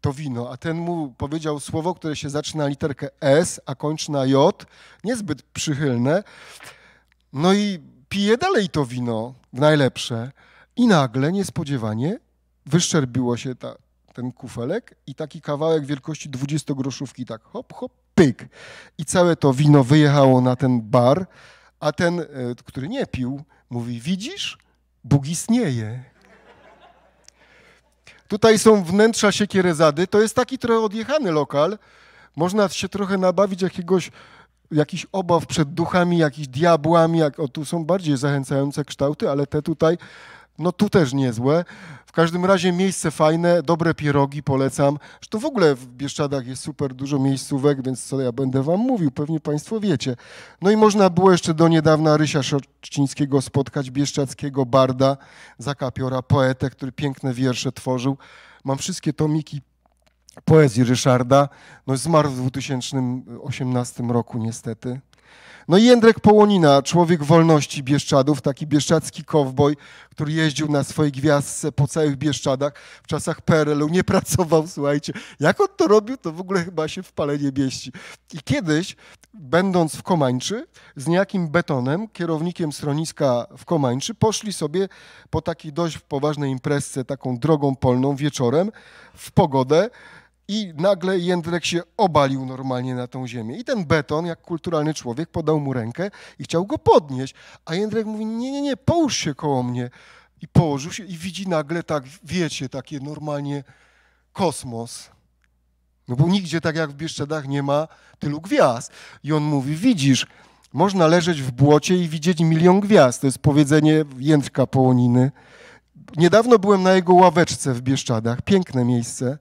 to wino. A ten mu powiedział słowo, które się zaczyna literkę S, a kończy na J, niezbyt przychylne. No i pije dalej to wino, najlepsze. I nagle, niespodziewanie, wyszczerbiło się ta, ten kufelek i taki kawałek wielkości 20 groszówki, tak hop, hop, pyk. I całe to wino wyjechało na ten bar. A ten, e, który nie pił, mówi: Widzisz, Bóg istnieje. Tutaj są wnętrza siekierezady. To jest taki trochę odjechany lokal. Można się trochę nabawić jakiegoś, jakichś obaw przed duchami, jakichś diabłami. Jak, o, tu są bardziej zachęcające kształty, ale te tutaj no tu też niezłe. W każdym razie miejsce fajne, dobre pierogi polecam. Zresztą w ogóle w Bieszczadach jest super dużo miejscówek, więc co ja będę wam mówił, pewnie państwo wiecie. No i można było jeszcze do niedawna Rysia Szorczyńskiego spotkać, bieszczadzkiego barda, zakapiora, poetę, który piękne wiersze tworzył. Mam wszystkie tomiki poezji Ryszarda. No zmarł w 2018 roku niestety. No i Jędrek Połonina, człowiek wolności Bieszczadów, taki bieszczadzki kowboj, który jeździł na swojej gwiazdce po całych Bieszczadach w czasach PRL-u, nie pracował, słuchajcie. Jak on to robił, to w ogóle chyba się w palenie mieści. I kiedyś, będąc w Komańczy, z niejakim Betonem, kierownikiem stroniska w Komańczy, poszli sobie po takiej dość poważnej imprezce, taką drogą polną wieczorem w pogodę, i nagle Jędrek się obalił normalnie na tą ziemię. I ten beton, jak kulturalny człowiek, podał mu rękę i chciał go podnieść. A Jędrek mówi, nie, nie, nie, połóż się koło mnie. I położył się i widzi nagle tak, wiecie, takie normalnie kosmos. No bo nigdzie tak jak w Bieszczadach nie ma tylu gwiazd. I on mówi, widzisz, można leżeć w błocie i widzieć milion gwiazd. To jest powiedzenie Jędrka Połoniny. Niedawno byłem na jego ławeczce w Bieszczadach, piękne miejsce.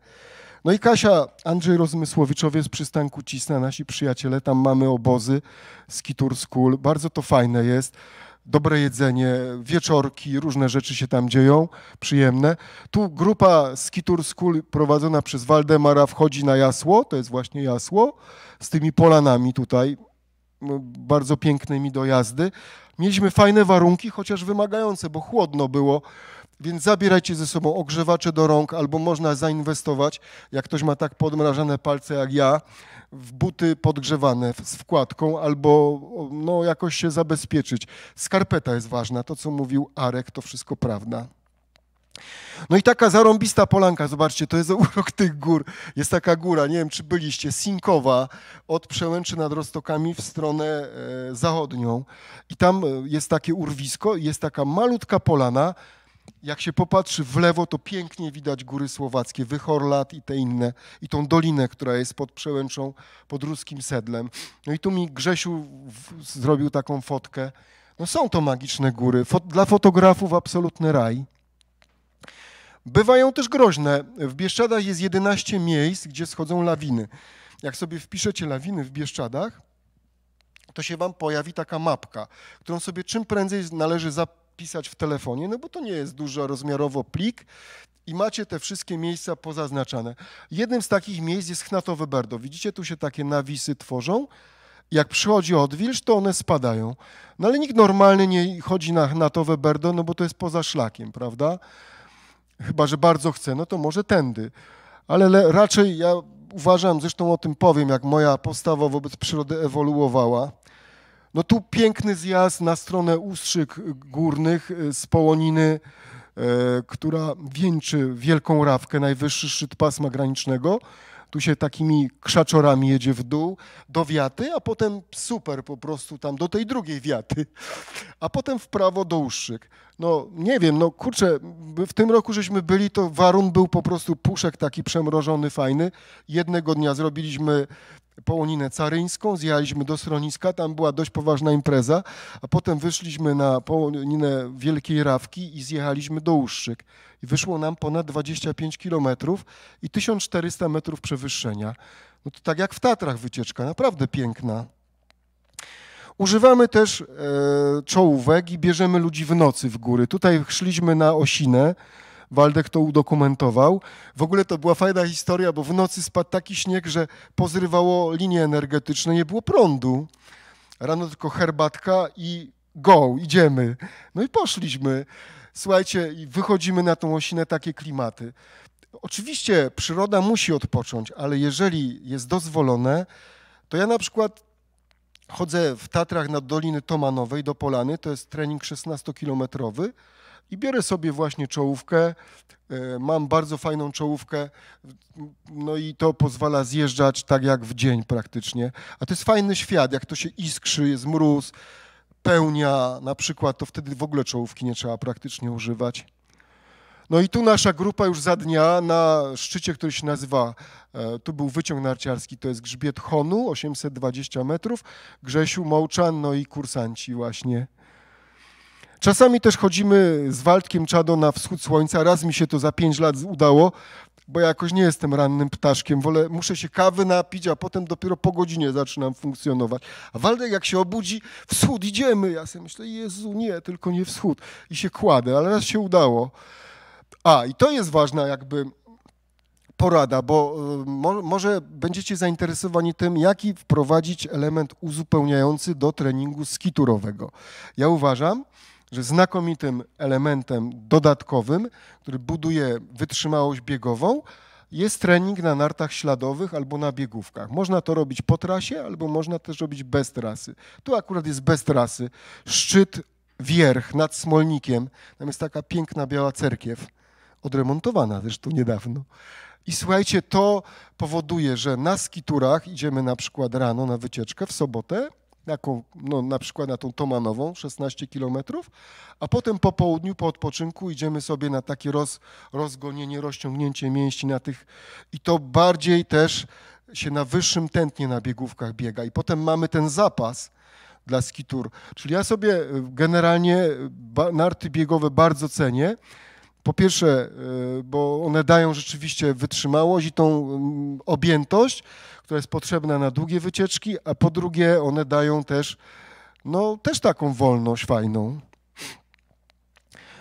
No i Kasia, Andrzej Rozmysłowiczowie z przystanku Cisna, nasi przyjaciele, tam mamy obozy Skitur School, bardzo to fajne jest dobre jedzenie, wieczorki, różne rzeczy się tam dzieją, przyjemne. Tu grupa Skitur School prowadzona przez Waldemara wchodzi na Jasło, to jest właśnie Jasło, z tymi polanami tutaj, no, bardzo pięknymi do jazdy. Mieliśmy fajne warunki, chociaż wymagające, bo chłodno było więc zabierajcie ze sobą ogrzewacze do rąk, albo można zainwestować, jak ktoś ma tak podmrażane palce jak ja, w buty podgrzewane z wkładką, albo no, jakoś się zabezpieczyć. Skarpeta jest ważna, to co mówił Arek, to wszystko prawda. No i taka zarąbista polanka, zobaczcie, to jest urok tych gór. Jest taka góra, nie wiem czy byliście, Sinkowa od Przełęczy nad Rostokami w stronę e, zachodnią. I tam e, jest takie urwisko, jest taka malutka polana, jak się popatrzy w lewo, to pięknie widać góry słowackie, Wychorlat i te inne, i tą dolinę, która jest pod przełęczą, pod ruskim sedlem. No i tu mi Grzesiu zrobił taką fotkę. No są to magiczne góry, Fot dla fotografów absolutny raj. Bywają też groźne. W Bieszczadach jest 11 miejsc, gdzie schodzą lawiny. Jak sobie wpiszecie lawiny w Bieszczadach, to się wam pojawi taka mapka, którą sobie czym prędzej należy zapisać pisać w telefonie, no bo to nie jest dużo rozmiarowo plik i macie te wszystkie miejsca pozaznaczane. Jednym z takich miejsc jest chnatowe berdo. Widzicie, tu się takie nawisy tworzą. Jak przychodzi odwilż, to one spadają. No ale nikt normalny nie chodzi na chnatowe berdo, no bo to jest poza szlakiem, prawda? Chyba, że bardzo chce, no to może tędy. Ale le, raczej ja uważam, zresztą o tym powiem, jak moja postawa wobec przyrody ewoluowała no tu piękny zjazd na stronę Ustrzyk Górnych y, z Połoniny, y, która wieńczy Wielką Rawkę, najwyższy szczyt pasma granicznego. Tu się takimi krzaczorami jedzie w dół do wiaty, a potem super po prostu tam do tej drugiej wiaty, a potem w prawo do Ustrzyk. No nie wiem, no kurczę, w tym roku żeśmy byli, to warun był po prostu puszek taki przemrożony, fajny. Jednego dnia zrobiliśmy Połoninę Caryńską, zjechaliśmy do schroniska, tam była dość poważna impreza, a potem wyszliśmy na Połoninę Wielkiej Rawki i zjechaliśmy do Uszczyk. I wyszło nam ponad 25 kilometrów i 1400 metrów przewyższenia. No to tak jak w Tatrach wycieczka, naprawdę piękna. Używamy też e, czołówek i bierzemy ludzi w nocy w góry. Tutaj szliśmy na Osinę, Waldek to udokumentował. W ogóle to była fajna historia, bo w nocy spadł taki śnieg, że pozrywało linie energetyczne, nie było prądu. Rano tylko herbatka i go, idziemy. No i poszliśmy. Słuchajcie, wychodzimy na tą osinę, takie klimaty. Oczywiście przyroda musi odpocząć, ale jeżeli jest dozwolone, to ja na przykład chodzę w Tatrach nad Doliny Tomanowej do Polany, to jest trening 16-kilometrowy, i biorę sobie właśnie czołówkę. E, mam bardzo fajną czołówkę, no i to pozwala zjeżdżać tak jak w dzień praktycznie. A to jest fajny świat, jak to się iskrzy, jest mróz, pełnia na przykład, to wtedy w ogóle czołówki nie trzeba praktycznie używać. No i tu nasza grupa już za dnia na szczycie, który się nazywa, e, tu był wyciąg narciarski, to jest grzbiet Honu, 820 metrów, Grzesiu Mołczan, no i kursanci właśnie. Czasami też chodzimy z Waldkiem Czado na wschód słońca. Raz mi się to za pięć lat udało, bo ja jakoś nie jestem rannym ptaszkiem. Wolę, muszę się kawy napić, a potem dopiero po godzinie zaczynam funkcjonować. A Waldek jak się obudzi, wschód, idziemy. Ja sobie myślę, Jezu, nie, tylko nie wschód. I się kładę, ale raz się udało. A, i to jest ważna jakby porada, bo y, mo może będziecie zainteresowani tym, jaki wprowadzić element uzupełniający do treningu skiturowego. Ja uważam, że znakomitym elementem dodatkowym, który buduje wytrzymałość biegową, jest trening na nartach śladowych albo na biegówkach. Można to robić po trasie, albo można też robić bez trasy. Tu akurat jest bez trasy. Szczyt wierch nad Smolnikiem, tam jest taka piękna biała cerkiew, odremontowana zresztą niedawno. I słuchajcie, to powoduje, że na skiturach idziemy na przykład rano na wycieczkę w sobotę no, na przykład na tą Tomanową, 16 km, a potem po południu, po odpoczynku idziemy sobie na takie roz, rozgonienie, rozciągnięcie mięśni na tych i to bardziej też się na wyższym tętnie na biegówkach biega i potem mamy ten zapas dla skitur. Czyli ja sobie y, generalnie y, narty biegowe bardzo cenię. Po pierwsze, e, bo one dają rzeczywiście wytrzymałość i tą objętość, która jest potrzebna na długie wycieczki, a po drugie, one dają też, no, też taką wolność fajną.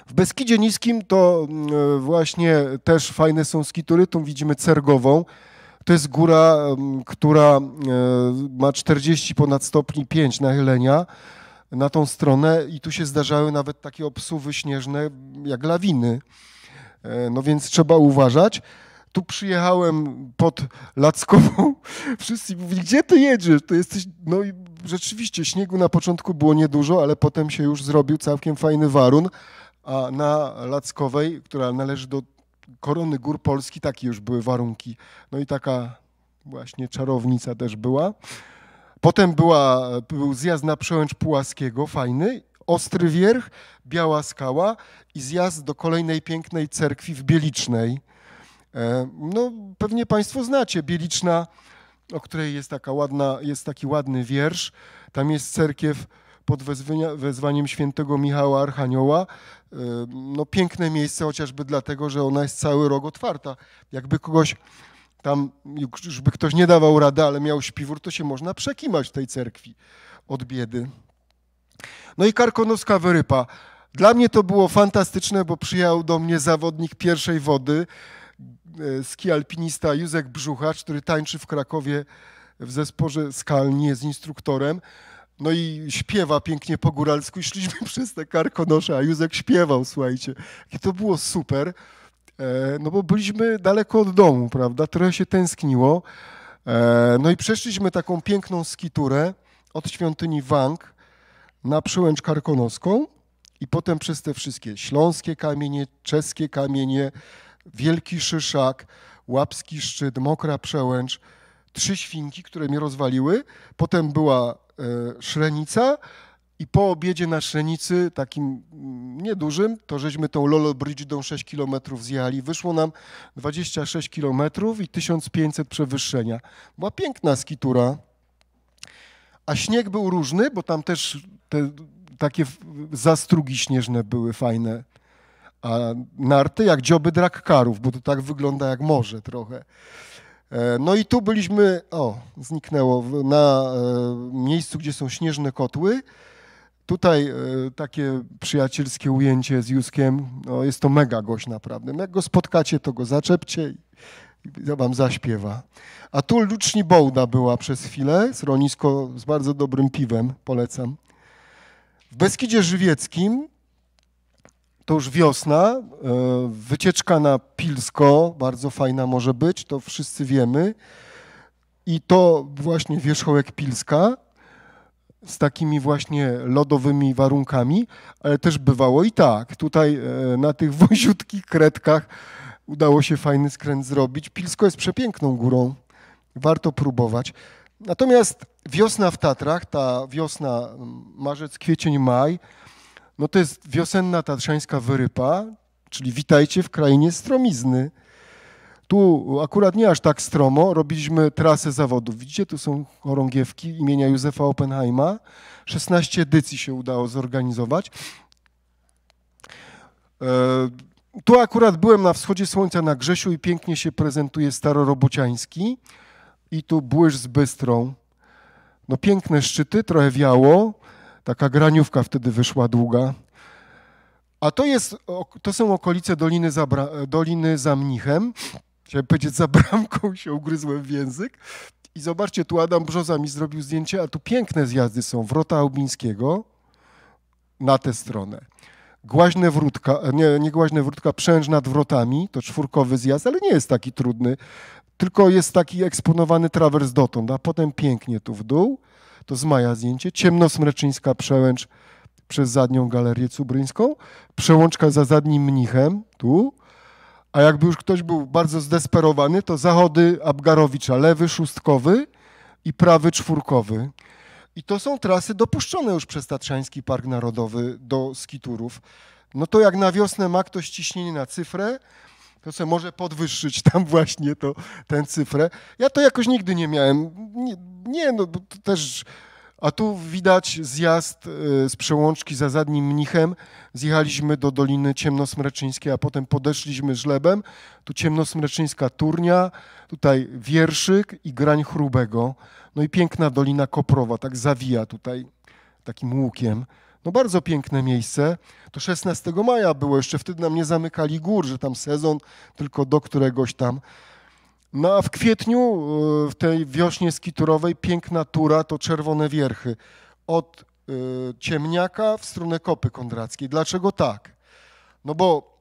W Beskidzie Niskim to e, właśnie też fajne są skitury. Tu widzimy Cergową. To jest góra, która e, ma 40 ponad stopni 5 nachylenia na tą stronę i tu się zdarzały nawet takie obsuwy śnieżne jak lawiny. E, no więc trzeba uważać. Tu przyjechałem pod Lackową, wszyscy mówili, gdzie ty jedziesz? To jesteś... No i rzeczywiście śniegu na początku było niedużo, ale potem się już zrobił całkiem fajny warun, a na Lackowej, która należy do korony gór Polski, takie już były warunki. No i taka właśnie czarownica też była. Potem była, był zjazd na przełęcz Pułaskiego, fajny, Ostry Wierch, Biała Skała i zjazd do kolejnej pięknej cerkwi w Bielicznej. E, no, pewnie Państwo znacie Bieliczna, o której jest, taka ładna, jest taki ładny wiersz. Tam jest cerkiew pod wezwaniem świętego Michała Archanioła. E, no, piękne miejsce, chociażby dlatego, że ona jest cały rok otwarta. Jakby kogoś tam już by ktoś nie dawał rady, ale miał śpiwór, to się można przekimać w tej cerkwi od biedy. No i karkonoska wyrypa. Dla mnie to było fantastyczne, bo przyjechał do mnie zawodnik pierwszej wody, e, ski alpinista Józek Brzuchacz, który tańczy w Krakowie w zespole skalni, jest instruktorem. No i śpiewa pięknie po góralsku i szliśmy przez te karkonosze, a Józek śpiewał, słuchajcie. I to było super. E, no bo byliśmy daleko od domu, prawda? Trochę się tęskniło. E, no i przeszliśmy taką piękną skiturę od świątyni Wang na przełęcz karkonoską i potem przez te wszystkie śląskie kamienie, czeskie kamienie, Wielki Szyszak, Łapski Szczyt, Mokra Przełęcz, trzy świnki, które mnie rozwaliły. Potem była e, Szrenica, i po obiedzie na Szenicy, takim mm, niedużym, to żeśmy tą Lolo dą 6 km zjechali. Wyszło nam 26 km i 1500 przewyższenia. Była piękna skitura, a śnieg był różny, bo tam też te takie zastrugi śnieżne były fajne. A narty jak dzioby drakkarów, bo to tak wygląda jak morze trochę. E, no i tu byliśmy, o, zniknęło, na e, miejscu, gdzie są śnieżne kotły. Tutaj e, takie przyjacielskie ujęcie z Juskiem, no jest to mega gość naprawdę. No, jak go spotkacie, to go zaczepcie i, wam zaśpiewa. A tu Luczni Bołda była przez chwilę, schronisko z bardzo dobrym piwem, polecam. W Beskidzie Żywieckim to już wiosna, e, wycieczka na Pilsko, bardzo fajna może być, to wszyscy wiemy. I to właśnie wierzchołek Pilska, z takimi właśnie lodowymi warunkami, ale też bywało i tak. Tutaj e, na tych wąziutkich kredkach udało się fajny skręt zrobić. Pilsko jest przepiękną górą, warto próbować. Natomiast wiosna w Tatrach, ta wiosna mm, marzec, kwiecień, maj, no to jest wiosenna tatrzańska wyrypa, czyli witajcie w krainie stromizny. Tu akurat nie aż tak stromo, robiliśmy trasę zawodów. Widzicie, tu są chorągiewki imienia Józefa Oppenheima. 16 edycji się udało zorganizować. E, tu akurat byłem na wschodzie słońca na Grzesiu i pięknie się prezentuje Starorobociański. I tu Błysz z Bystrą. No piękne szczyty, trochę wiało. Taka graniówka wtedy wyszła długa. A to, jest, to są okolice Doliny, Zabra, Doliny za Mnichem chciałem powiedzieć, za bramką się ugryzłem w język. I zobaczcie, tu Adam Brzoza mi zrobił zdjęcie, a tu piękne zjazdy są. Wrota Albińskiego na tę stronę. Głaźne wrótka, e, nie, nie głaźne wrótka, przęż nad wrotami, to czwórkowy zjazd, ale nie jest taki trudny, tylko jest taki eksponowany trawers dotąd, a potem pięknie tu w dół, to z maja zdjęcie, ciemnosmreczyńska przełęcz przez zadnią galerię cubryńską, przełączka za zadnim mnichem, tu, a jakby już ktoś był bardzo zdesperowany, to zachody Abgarowicza, lewy szóstkowy i prawy czwórkowy. I to są trasy dopuszczone już przez Tatrzański Park Narodowy do skiturów. No to jak na wiosnę ma ktoś ciśnienie na cyfrę, to sobie może podwyższyć tam właśnie to, tę cyfrę. Ja to jakoś nigdy nie miałem. Nie, nie no też a tu widać zjazd e, z przełączki za zadnim mnichem. Zjechaliśmy do Doliny Ciemnosmreczyńskiej, a potem podeszliśmy żlebem. Tu Ciemnosmreczyńska Turnia, tutaj Wierszyk i Grań Chrubego. No i piękna Dolina Koprowa, tak zawija tutaj takim łukiem. No bardzo piękne miejsce. To 16 maja było, jeszcze wtedy nam nie zamykali gór, że tam sezon tylko do któregoś tam. No a w kwietniu, y, w tej wiośnie skiturowej, piękna tura to Czerwone Wierchy. Od y, Ciemniaka w stronę Kopy Kondrackiej. Dlaczego tak? No bo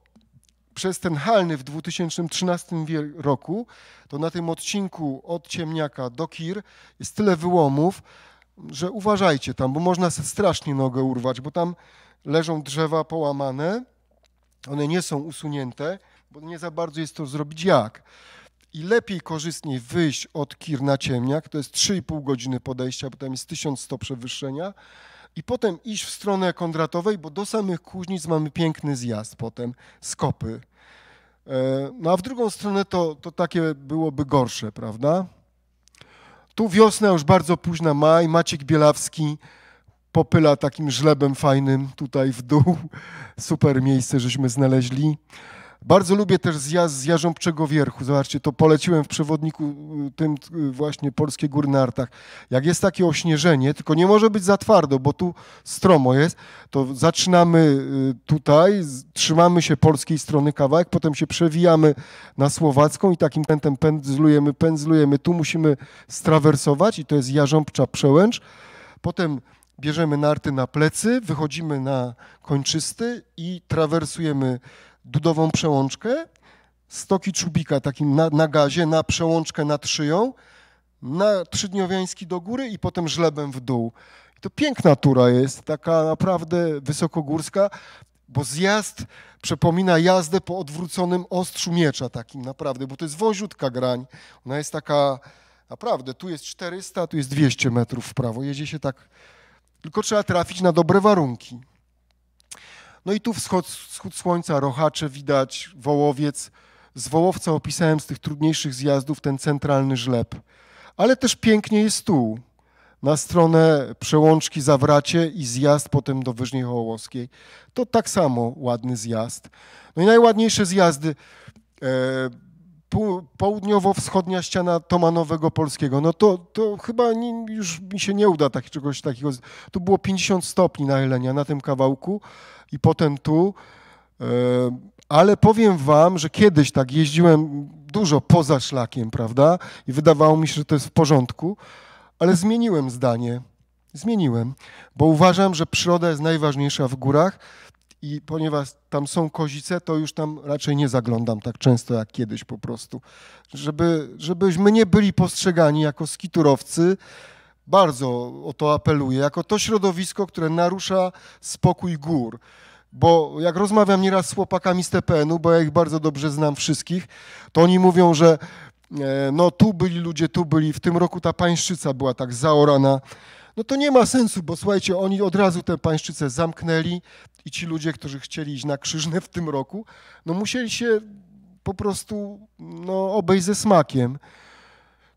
przez ten halny w 2013 roku, to na tym odcinku od Ciemniaka do Kir jest tyle wyłomów, że uważajcie tam, bo można sobie strasznie nogę urwać, bo tam leżą drzewa połamane, one nie są usunięte, bo nie za bardzo jest to zrobić jak i lepiej korzystniej wyjść od Kir na ciemniak, to jest 3,5 godziny podejścia, bo tam jest 1100 przewyższenia, i potem iść w stronę kondratowej, bo do samych Kuźnic mamy piękny zjazd potem, skopy. E, no a w drugą stronę to, to takie byłoby gorsze, prawda? Tu wiosna już bardzo późna maj, Maciek Bielawski popyla takim żlebem fajnym tutaj w dół. Super miejsce, żeśmy znaleźli. Bardzo lubię też zjazd z Jarząbczego Wierchu. Zobaczcie, to poleciłem w przewodniku y, tym y, właśnie Polskie Góry na Artach. Jak jest takie ośnieżenie, tylko nie może być za twardo, bo tu stromo jest, to zaczynamy y, tutaj, trzymamy się polskiej strony kawałek, potem się przewijamy na słowacką i takim pętem pędzlujemy, pędzlujemy. Tu musimy strawersować i to jest Jarząbcza Przełęcz. Potem bierzemy narty na plecy, wychodzimy na kończysty i trawersujemy dudową przełączkę, stoki czubika takim na, na gazie, na przełączkę nad szyją, na trzydniowiański do góry i potem żlebem w dół. I to piękna tura jest, taka naprawdę wysokogórska, bo zjazd przypomina jazdę po odwróconym ostrzu miecza takim naprawdę, bo to jest wąziutka grań. Ona jest taka naprawdę, tu jest 400, tu jest 200 metrów w prawo, jedzie się tak, tylko trzeba trafić na dobre warunki. No i tu wschód, wschód słońca, rochacze widać, wołowiec. Z wołowca opisałem z tych trudniejszych zjazdów ten centralny żleb. Ale też pięknie jest tu, na stronę przełączki Zawracie i zjazd potem do Wyżniej Hołołowskiej. To tak samo ładny zjazd. No i najładniejsze zjazdy. E, południowo-wschodnia ściana Tomanowego Polskiego. No to, to chyba nie, już mi się nie uda tak, czegoś takiego. Tu było 50 stopni nachylenia na tym kawałku i potem tu. E, ale powiem wam, że kiedyś tak jeździłem dużo poza szlakiem, prawda? I wydawało mi się, że to jest w porządku, ale zmieniłem zdanie. Zmieniłem, bo uważam, że przyroda jest najważniejsza w górach i ponieważ tam są kozice, to już tam raczej nie zaglądam tak często jak kiedyś po prostu. Żeby, żebyśmy nie byli postrzegani jako skiturowcy, bardzo o to apeluję, jako to środowisko, które narusza spokój gór. Bo jak rozmawiam nieraz z chłopakami z TPN-u, bo ja ich bardzo dobrze znam wszystkich, to oni mówią, że e, no tu byli ludzie, tu byli, w tym roku ta pańszczyca była tak zaorana, no to nie ma sensu, bo słuchajcie, oni od razu tę pańszczycę zamknęli i ci ludzie, którzy chcieli iść na krzyżne w tym roku, no musieli się po prostu no, obejść ze smakiem.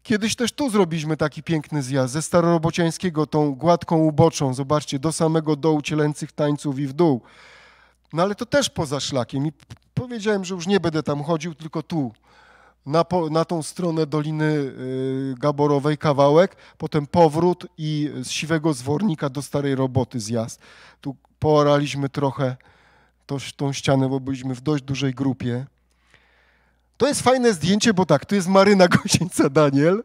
Kiedyś też tu zrobiliśmy taki piękny zjazd ze Starorobociańskiego, tą gładką uboczą, zobaczcie, do samego dołu cielęcych tańców i w dół. No ale to też poza szlakiem i powiedziałem, że już nie będę tam chodził, tylko tu na, po, na tą stronę Doliny y, Gaborowej kawałek, potem powrót i z Siwego Zwornika do Starej Roboty zjazd. Tu pooraliśmy trochę to, tą ścianę, bo byliśmy w dość dużej grupie. To jest fajne zdjęcie, bo tak, tu jest Maryna Gosieńca Daniel.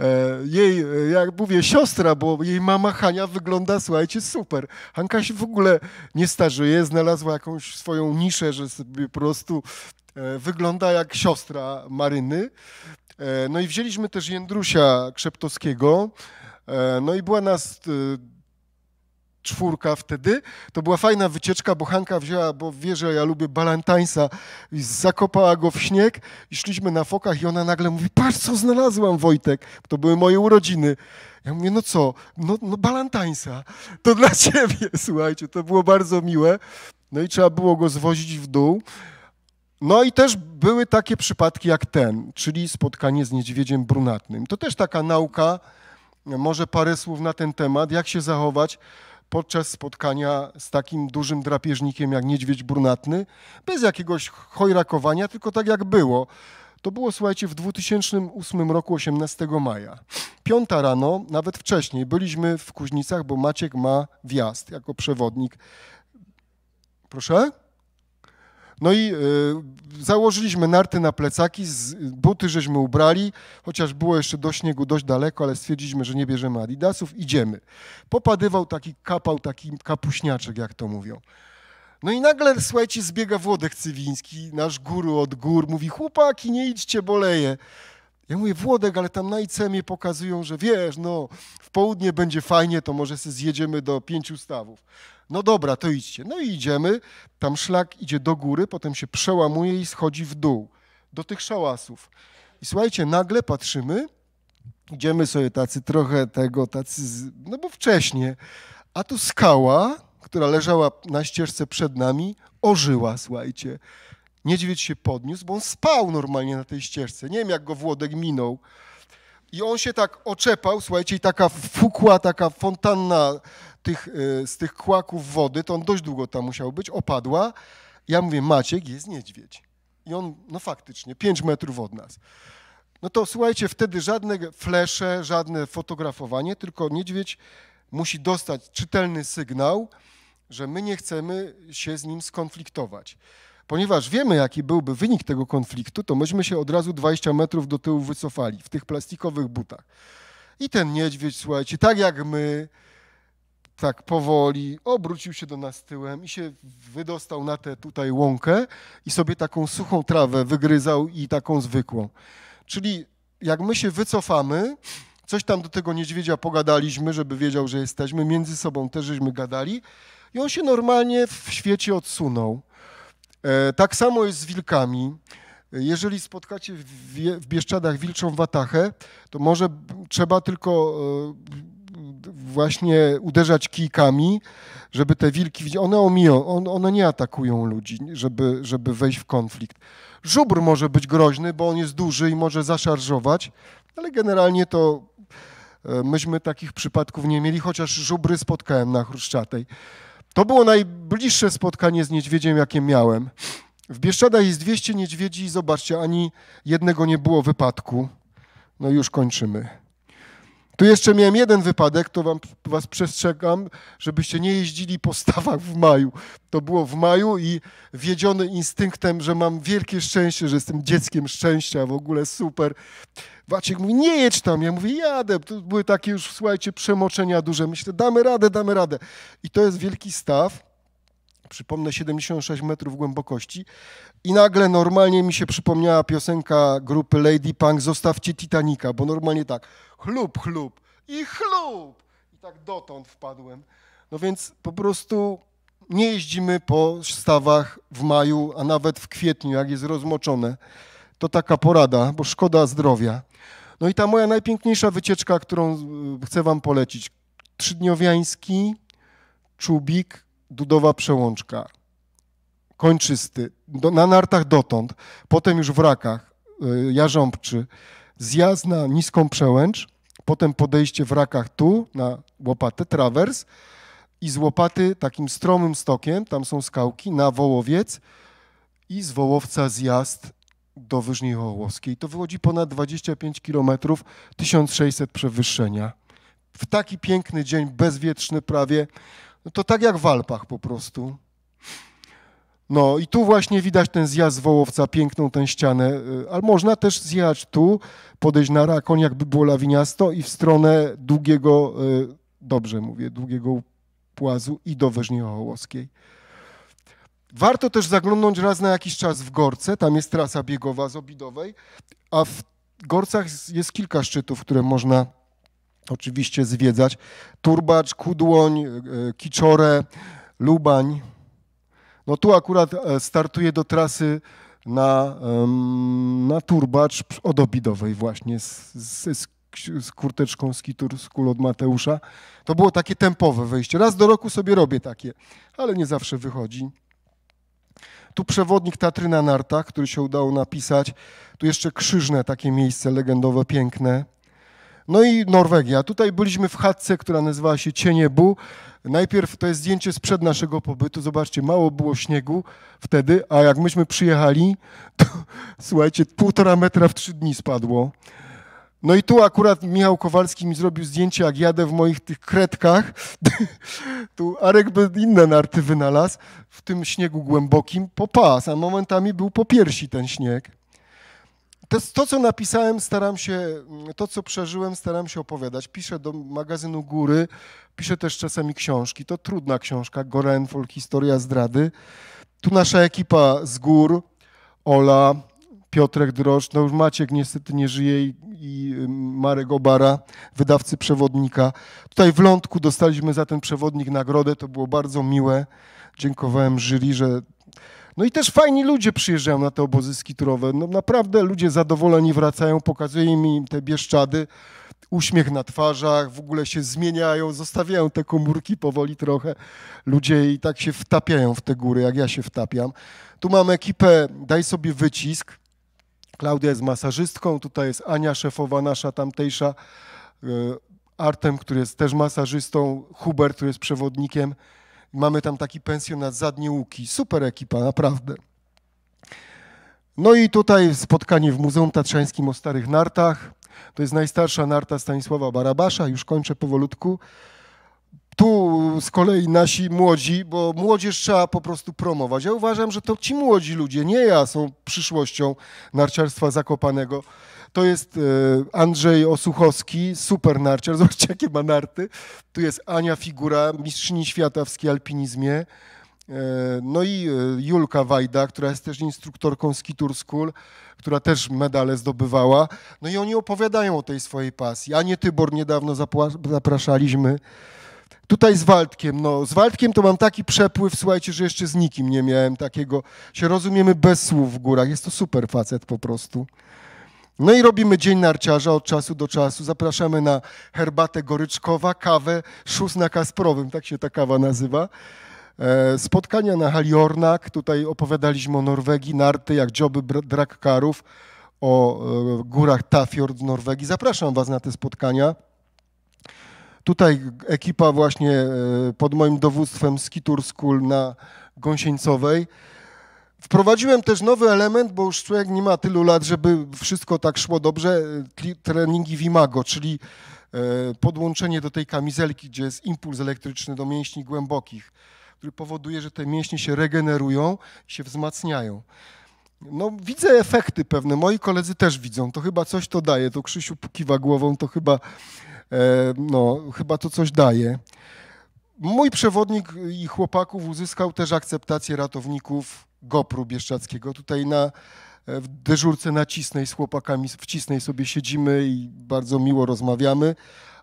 E, jej, e, jak mówię, siostra, bo jej mama Hania wygląda, słuchajcie, super. Hanka się w ogóle nie starzeje, znalazła jakąś swoją niszę, że sobie po prostu E, wygląda jak siostra Maryny. E, no i wzięliśmy też Jędrusia Krzeptowskiego. E, no i była nas czwórka wtedy. To była fajna wycieczka, bo Hanka wzięła, bo wie, że ja lubię Balantańsa i zakopała go w śnieg i szliśmy na fokach i ona nagle mówi, patrz co znalazłam Wojtek, to były moje urodziny. Ja mówię, no co, no, no Balantańsa, to dla ciebie, słuchajcie, to było bardzo miłe. No i trzeba było go zwozić w dół. No i też były takie przypadki jak ten, czyli spotkanie z niedźwiedziem brunatnym. To też taka nauka, może parę słów na ten temat, jak się zachować podczas spotkania z takim dużym drapieżnikiem jak niedźwiedź brunatny, bez jakiegoś chojrakowania, tylko tak jak było. To było, słuchajcie, w 2008 roku, 18 maja. Piąta rano, nawet wcześniej, byliśmy w Kuźnicach, bo Maciek ma wjazd jako przewodnik. Proszę? No i y, założyliśmy narty na plecaki, buty żeśmy ubrali, chociaż było jeszcze do śniegu dość daleko, ale stwierdziliśmy, że nie bierzemy adidasów, idziemy. Popadywał taki kapał, taki kapuśniaczek, jak to mówią. No i nagle, słuchajcie, zbiega Włodek Cywiński, nasz guru od gór, mówi, chłopaki, nie idźcie, boleje. Ja mówię, Włodek, ale tam na icm pokazują, że wiesz, no, w południe będzie fajnie, to może sobie zjedziemy do pięciu stawów. No dobra, to idźcie. No i idziemy. Tam szlak idzie do góry, potem się przełamuje i schodzi w dół do tych szałasów. I słuchajcie, nagle patrzymy, idziemy sobie tacy trochę tego, tacy, no bo wcześnie, a tu skała, która leżała na ścieżce przed nami, ożyła, słuchajcie. Niedźwiedź się podniósł, bo on spał normalnie na tej ścieżce. Nie wiem, jak go Włodek minął. I on się tak oczepał, słuchajcie, i taka fukła, taka fontanna tych, e, z tych kłaków wody, to on dość długo tam musiał być, opadła. Ja mówię, Maciek jest niedźwiedź. I on, no faktycznie, 5 metrów od nas. No to słuchajcie, wtedy żadne flesze, żadne fotografowanie, tylko niedźwiedź musi dostać czytelny sygnał, że my nie chcemy się z nim skonfliktować. Ponieważ wiemy, jaki byłby wynik tego konfliktu, to myśmy się od razu 20 metrów do tyłu wycofali w tych plastikowych butach. I ten niedźwiedź, słuchajcie, tak jak my, tak powoli obrócił się do nas tyłem i się wydostał na tę tutaj łąkę i sobie taką suchą trawę wygryzał i taką zwykłą. Czyli jak my się wycofamy, coś tam do tego niedźwiedzia pogadaliśmy, żeby wiedział, że jesteśmy, między sobą też żeśmy gadali i on się normalnie w świecie odsunął. E, tak samo jest z wilkami. Jeżeli spotkacie w Bieszczadach wilczą watachę, to może trzeba tylko e, właśnie uderzać kijkami, żeby te wilki, one omiją, one nie atakują ludzi, żeby, żeby wejść w konflikt. Żubr może być groźny, bo on jest duży i może zaszarżować, ale generalnie to e, myśmy takich przypadków nie mieli, chociaż żubry spotkałem na Chruszczatej. To było najbliższe spotkanie z niedźwiedziem, jakie miałem. W Bieszczadach jest 200 niedźwiedzi i zobaczcie, ani jednego nie było wypadku. No już kończymy. Tu jeszcze miałem jeden wypadek, to wam, was przestrzegam, żebyście nie jeździli po stawach w maju. To było w maju i wiedziony instynktem, że mam wielkie szczęście, że jestem dzieckiem szczęścia, w ogóle super. Waciek mówi, nie jedź tam. Ja mówię, jadę. To były takie już, słuchajcie, przemoczenia duże. Myślę, damy radę, damy radę. I to jest wielki staw przypomnę, 76 metrów głębokości. I nagle normalnie mi się przypomniała piosenka grupy Lady Punk Zostawcie Titanica, bo normalnie tak chlub, chlub i chlub. I tak dotąd wpadłem. No więc po prostu nie jeździmy po stawach w maju, a nawet w kwietniu, jak jest rozmoczone. To taka porada, bo szkoda zdrowia. No i ta moja najpiękniejsza wycieczka, którą y, chcę wam polecić. Trzydniowiański, Czubik, dudowa przełączka, kończysty, do, na nartach dotąd, potem już w rakach, y, jarząbczy, zjazd na niską przełęcz, potem podejście w rakach tu na łopatę, trawers i z łopaty takim stromym stokiem, tam są skałki, na wołowiec i z wołowca zjazd do Wyżni Wołowskiej. To wychodzi ponad 25 km, 1600 przewyższenia. W taki piękny dzień, bezwietrzny prawie, no to tak jak w Alpach po prostu. No i tu właśnie widać ten zjazd z Wołowca, piękną tę ścianę, y, ale można też zjechać tu, podejść na Rakoń, jakby było lawiniasto i w stronę długiego, y, dobrze mówię, długiego płazu i do Weżniejochołowskiej. Warto też zaglądnąć raz na jakiś czas w Gorce, tam jest trasa biegowa z Obidowej, a w Gorcach jest kilka szczytów, które można oczywiście zwiedzać. Turbacz, Kudłoń, e, Kiczorę, Lubań. No tu akurat e, startuję do trasy na, na turbacz od Obidowej właśnie z, z, z, z kurteczką z kitur z kul od Mateusza. To było takie tempowe wejście. Raz do roku sobie robię takie, ale nie zawsze wychodzi. Tu przewodnik Tatry na nartach, który się udało napisać. Tu jeszcze Krzyżne, takie miejsce legendowe, piękne. No i Norwegia. Tutaj byliśmy w chatce, która nazywała się Cieniebu. Najpierw to jest zdjęcie sprzed naszego pobytu. Zobaczcie, mało było śniegu wtedy, a jak myśmy przyjechali, to słuchajcie, półtora metra w trzy dni spadło. No i tu akurat Michał Kowalski mi zrobił zdjęcie, jak jadę w moich tych kredkach. tu Arek by inne narty wynalazł w tym śniegu głębokim po pas, a momentami był po piersi ten śnieg. To, to, co napisałem, staram się, mm, to, co przeżyłem, staram się opowiadać. Piszę do magazynu Góry, piszę też czasami książki. To trudna książka, Gorenfol, Historia zdrady. Tu nasza ekipa z Gór, Ola, Piotrek Drożdż, no już Maciek niestety nie żyje i, i mm, Marek Obara, wydawcy przewodnika. Tutaj w Lądku dostaliśmy za ten przewodnik nagrodę, to było bardzo miłe. Dziękowałem jury, że no i też fajni ludzie przyjeżdżają na te obozy skiturowe. No naprawdę ludzie zadowoleni wracają, pokazują im te bieszczady, uśmiech na twarzach, w ogóle się zmieniają, zostawiają te komórki powoli trochę. Ludzie i tak się wtapiają w te góry, jak ja się wtapiam. Tu mamy ekipę Daj sobie wycisk. Klaudia jest masażystką, tutaj jest Ania, szefowa nasza tamtejsza, e, Artem, który jest też masażystą, Hubert, który jest przewodnikiem. Mamy tam taki pensjonat Zadnie Łuki. Super ekipa, naprawdę. No i tutaj spotkanie w Muzeum Tatrzańskim o starych nartach. To jest najstarsza narta Stanisława Barabasza, już kończę powolutku. Tu z kolei nasi młodzi, bo młodzież trzeba po prostu promować. Ja uważam, że to ci młodzi ludzie, nie ja, są przyszłością narciarstwa zakopanego. To jest e, Andrzej Osuchowski, super narciarz, zobaczcie jakie ma narty. Tu jest Ania Figura, mistrzyni świata w skialpinizmie. E, no i e, Julka Wajda, która jest też instruktorką Skitur School, która też medale zdobywała. No i oni opowiadają o tej swojej pasji. Anię Tybor niedawno zapraszaliśmy. Tutaj z Waldkiem, no z Waldkiem to mam taki przepływ, słuchajcie, że jeszcze z nikim nie miałem takiego. Się rozumiemy bez słów w górach, jest to super facet po prostu. No i robimy dzień narciarza od czasu do czasu. Zapraszamy na herbatę goryczkowa, kawę, szóst na Kasprowym, tak się ta kawa nazywa. E, spotkania na Haliornak, tutaj opowiadaliśmy o Norwegii, narty jak dzioby drakkarów, o e, górach Tafjord w Norwegii. Zapraszam Was na te spotkania. Tutaj ekipa właśnie e, pod moim dowództwem Skitur School na Gąsieńcowej. Wprowadziłem też nowy element, bo już człowiek nie ma tylu lat, żeby wszystko tak szło dobrze, treningi Vimago, czyli e, podłączenie do tej kamizelki, gdzie jest impuls elektryczny do mięśni głębokich, który powoduje, że te mięśnie się regenerują się wzmacniają. No, widzę efekty pewne, moi koledzy też widzą, to chyba coś to daje, to Krzysiu kiwa głową, to chyba, e, no, chyba to coś daje. Mój przewodnik i chłopaków uzyskał też akceptację ratowników GoPru Bieszczackiego. Tutaj na, e, w dyżurce nacisnej z chłopakami w Cisnej sobie siedzimy i bardzo miło rozmawiamy.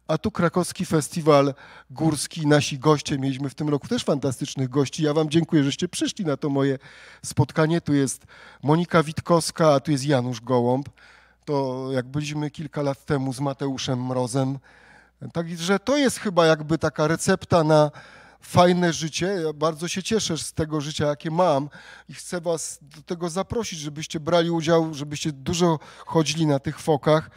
A tu krakowski festiwal górski, nasi goście, mieliśmy w tym roku też fantastycznych gości. Ja wam dziękuję, żeście przyszli na to moje spotkanie. Tu jest Monika Witkowska, a tu jest Janusz Gołąb. To jak byliśmy kilka lat temu z Mateuszem Mrozem, Także to jest chyba jakby taka recepta na fajne życie. Ja bardzo się cieszę z tego życia, jakie mam i chcę Was do tego zaprosić, żebyście brali udział, żebyście dużo chodzili na tych fokach,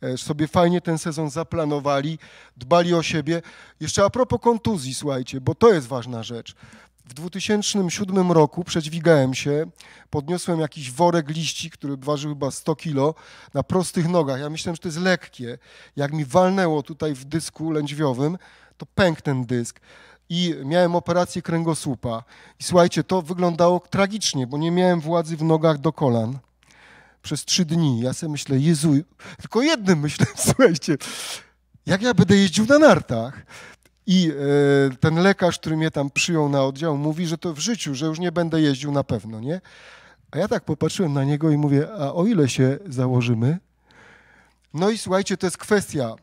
e, sobie fajnie ten sezon zaplanowali, dbali o siebie. Jeszcze a propos kontuzji, słuchajcie, bo to jest ważna rzecz. W 2007 roku przedźwigałem się, podniosłem jakiś worek liści, który ważył chyba 100 kilo, na prostych nogach. Ja myślałem, że to jest lekkie. Jak mi walnęło tutaj w dysku lędźwiowym, to pękł ten dysk i miałem operację kręgosłupa. I słuchajcie, to wyglądało tragicznie, bo nie miałem władzy w nogach do kolan przez trzy dni. Ja sobie myślę, Jezu, tylko jednym myślę, słuchajcie, jak ja będę jeździł na nartach? I e, ten lekarz, który mnie tam przyjął na oddział, mówi, że to w życiu, że już nie będę jeździł na pewno, nie? A ja tak popatrzyłem na niego i mówię, a o ile się założymy? No i słuchajcie, to jest kwestia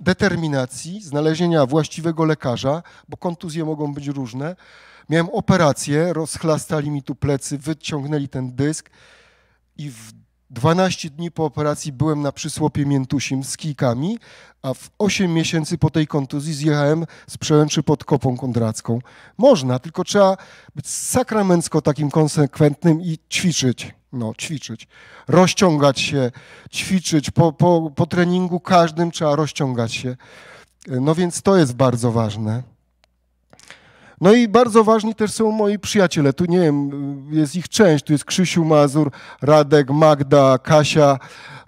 determinacji, znalezienia właściwego lekarza, bo kontuzje mogą być różne. Miałem operację, rozchlastali mi tu plecy, wyciągnęli ten dysk i w 12 dni po operacji byłem na przysłopie Miętusim z kijkami, a w 8 miesięcy po tej kontuzji zjechałem z przełęczy pod Kopą Kondracką. Można, tylko trzeba być sakramencko takim konsekwentnym i ćwiczyć. No, ćwiczyć. Rozciągać się, ćwiczyć. Po, po, po treningu każdym trzeba rozciągać się. No więc to jest bardzo ważne. No i bardzo ważni też są moi przyjaciele. Tu nie wiem, jest ich część. Tu jest Krzysiu Mazur, Radek, Magda, Kasia,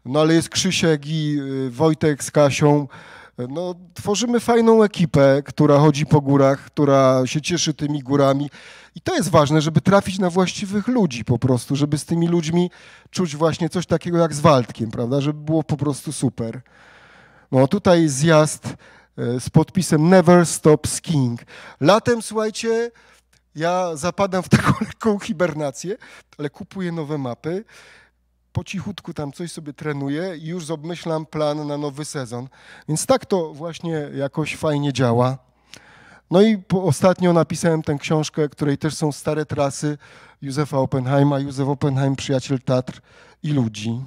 no ale jest Krzysiek i y, Wojtek z Kasią. No, tworzymy fajną ekipę, która chodzi po górach, która się cieszy tymi górami. I to jest ważne, żeby trafić na właściwych ludzi po prostu, żeby z tymi ludźmi czuć właśnie coś takiego jak z Waldkiem, prawda? Żeby było po prostu super. No tutaj zjazd E, z podpisem Never Stop Skiing. Latem, słuchajcie, ja zapadam w taką lekką hibernację, ale kupuję nowe mapy, po cichutku tam coś sobie trenuję i już obmyślam plan na nowy sezon. Więc tak to właśnie jakoś fajnie działa. No i ostatnio napisałem tę książkę, której też są stare trasy Józefa Oppenheima, Józef Oppenheim, przyjaciel Tatr i ludzi.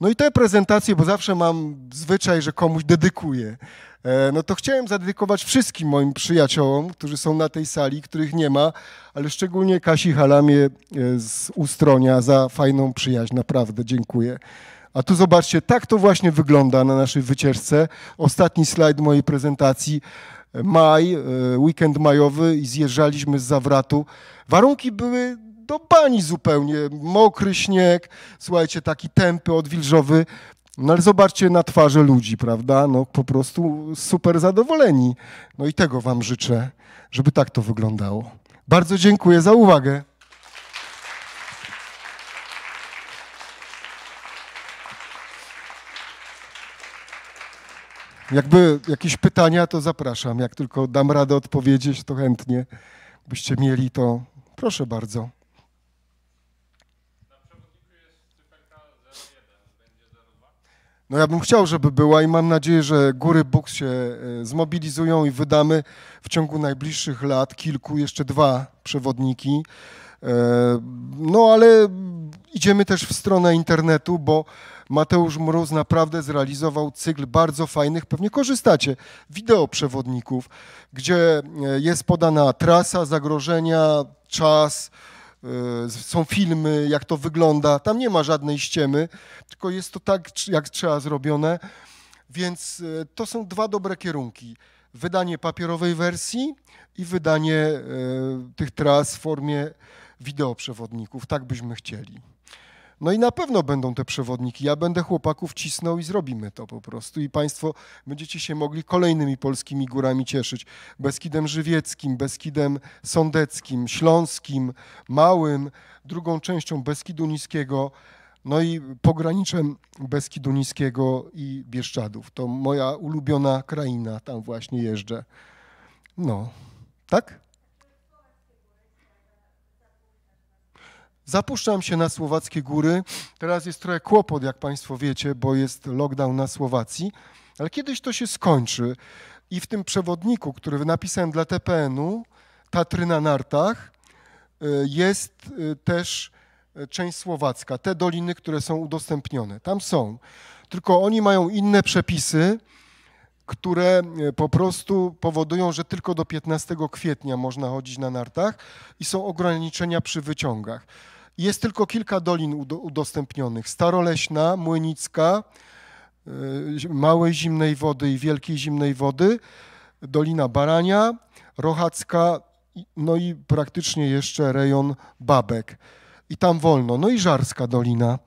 No i te prezentacje, bo zawsze mam zwyczaj, że komuś dedykuję. E, no to chciałem zadedykować wszystkim moim przyjaciołom, którzy są na tej sali, których nie ma, ale szczególnie Kasi Halamie e, z Ustronia za fajną przyjaźń. Naprawdę dziękuję. A tu zobaczcie, tak to właśnie wygląda na naszej wycieczce. Ostatni slajd mojej prezentacji. E, maj, weekend majowy i zjeżdżaliśmy z Zawratu. Warunki były do bani zupełnie. Mokry śnieg, słuchajcie, taki tępy, odwilżowy. No ale zobaczcie na twarze ludzi, prawda? No po prostu super zadowoleni. No i tego wam życzę, żeby tak to wyglądało. Bardzo dziękuję za uwagę. Jakby jakieś pytania, to zapraszam. Jak tylko dam radę odpowiedzieć, to chętnie byście mieli, to proszę bardzo. No ja bym chciał, żeby była i mam nadzieję, że góry Bóg się e, zmobilizują i wydamy w ciągu najbliższych lat kilku, jeszcze dwa przewodniki. E, no ale idziemy też w stronę internetu, bo Mateusz Mróz naprawdę zrealizował cykl bardzo fajnych, pewnie korzystacie, wideo przewodników, gdzie e, jest podana trasa, zagrożenia, czas, E, są filmy, jak to wygląda. Tam nie ma żadnej ściemy, tylko jest to tak, jak trzeba zrobione. Więc e, to są dwa dobre kierunki. Wydanie papierowej wersji i wydanie e, tych tras w formie wideoprzewodników. Tak byśmy chcieli. No i na pewno będą te przewodniki. Ja będę chłopaków cisnął i zrobimy to po prostu. I Państwo będziecie się mogli kolejnymi polskimi górami cieszyć. Beskidem Żywieckim, Beskidem Sądeckim, Śląskim, Małym, drugą częścią Beskidu Niskiego, no i pograniczem Beskidu Niskiego i Bieszczadów. To moja ulubiona kraina, tam właśnie jeżdżę. No, tak? Zapuszczam się na słowackie góry. Teraz jest trochę kłopot, jak Państwo wiecie, bo jest lockdown na Słowacji, ale kiedyś to się skończy. I w tym przewodniku, który napisałem dla TPN-u, Tatry na nartach, y, jest y, też y, część słowacka, te doliny, które są udostępnione. Tam są. Tylko oni mają inne przepisy, które po prostu powodują, że tylko do 15 kwietnia można chodzić na nartach i są ograniczenia przy wyciągach. Jest tylko kilka dolin udostępnionych. Staroleśna, Młynicka, y, Małej Zimnej Wody i Wielkiej Zimnej Wody, Dolina Barania, Rochacka, no i praktycznie jeszcze rejon Babek. I tam wolno. No i Żarska Dolina.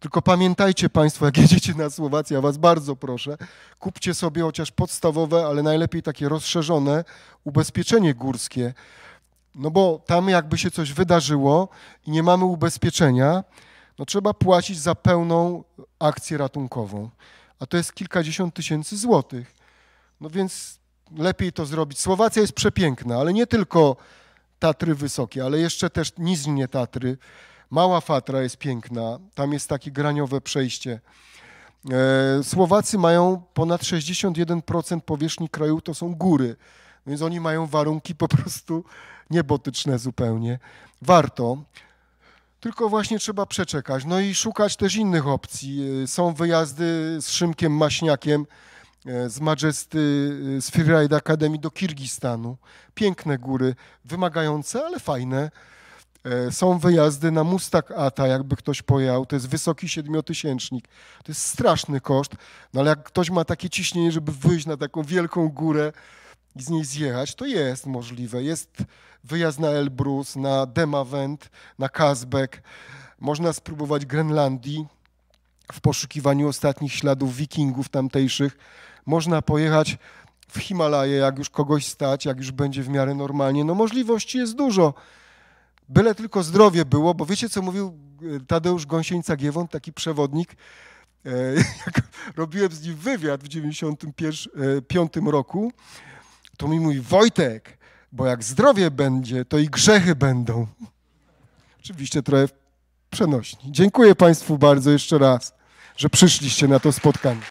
Tylko pamiętajcie Państwo, jak jedziecie na Słowację, ja Was bardzo proszę, kupcie sobie chociaż podstawowe, ale najlepiej takie rozszerzone ubezpieczenie górskie, no bo tam jakby się coś wydarzyło i nie mamy ubezpieczenia, no trzeba płacić za pełną akcję ratunkową, a to jest kilkadziesiąt tysięcy złotych. No więc lepiej to zrobić. Słowacja jest przepiękna, ale nie tylko Tatry Wysokie, ale jeszcze też Niznie Tatry. Mała Fatra jest piękna, tam jest takie graniowe przejście. E, Słowacy mają ponad 61% powierzchni kraju, to są góry. Więc oni mają warunki po prostu niebotyczne zupełnie. Warto, tylko właśnie trzeba przeczekać. No i szukać też innych opcji. Y, są wyjazdy z Szymkiem Maśniakiem y, z Majesty, y, z Freeride Academy do Kirgistanu. Piękne góry, wymagające, ale fajne. Są wyjazdy na Mustak Ata, jakby ktoś pojechał. To jest wysoki siedmiotysięcznik. To jest straszny koszt, no ale jak ktoś ma takie ciśnienie, żeby wyjść na taką wielką górę, i z niej zjechać, to jest możliwe. Jest wyjazd na Elbrus, na Demavent, na Kazbek. Można spróbować Grenlandii w poszukiwaniu ostatnich śladów wikingów tamtejszych. Można pojechać w Himalaje, jak już kogoś stać, jak już będzie w miarę normalnie. No możliwości jest dużo. Byle tylko zdrowie było, bo wiecie, co mówił e, Tadeusz gąsieńca Giewont, taki przewodnik, e, jak robiłem z nim wywiad w 1995 e, roku, to mi Wojtek, bo jak zdrowie będzie, to i grzechy będą. Oczywiście trochę przenośni. Dziękuję Państwu bardzo jeszcze raz, że przyszliście na to spotkanie.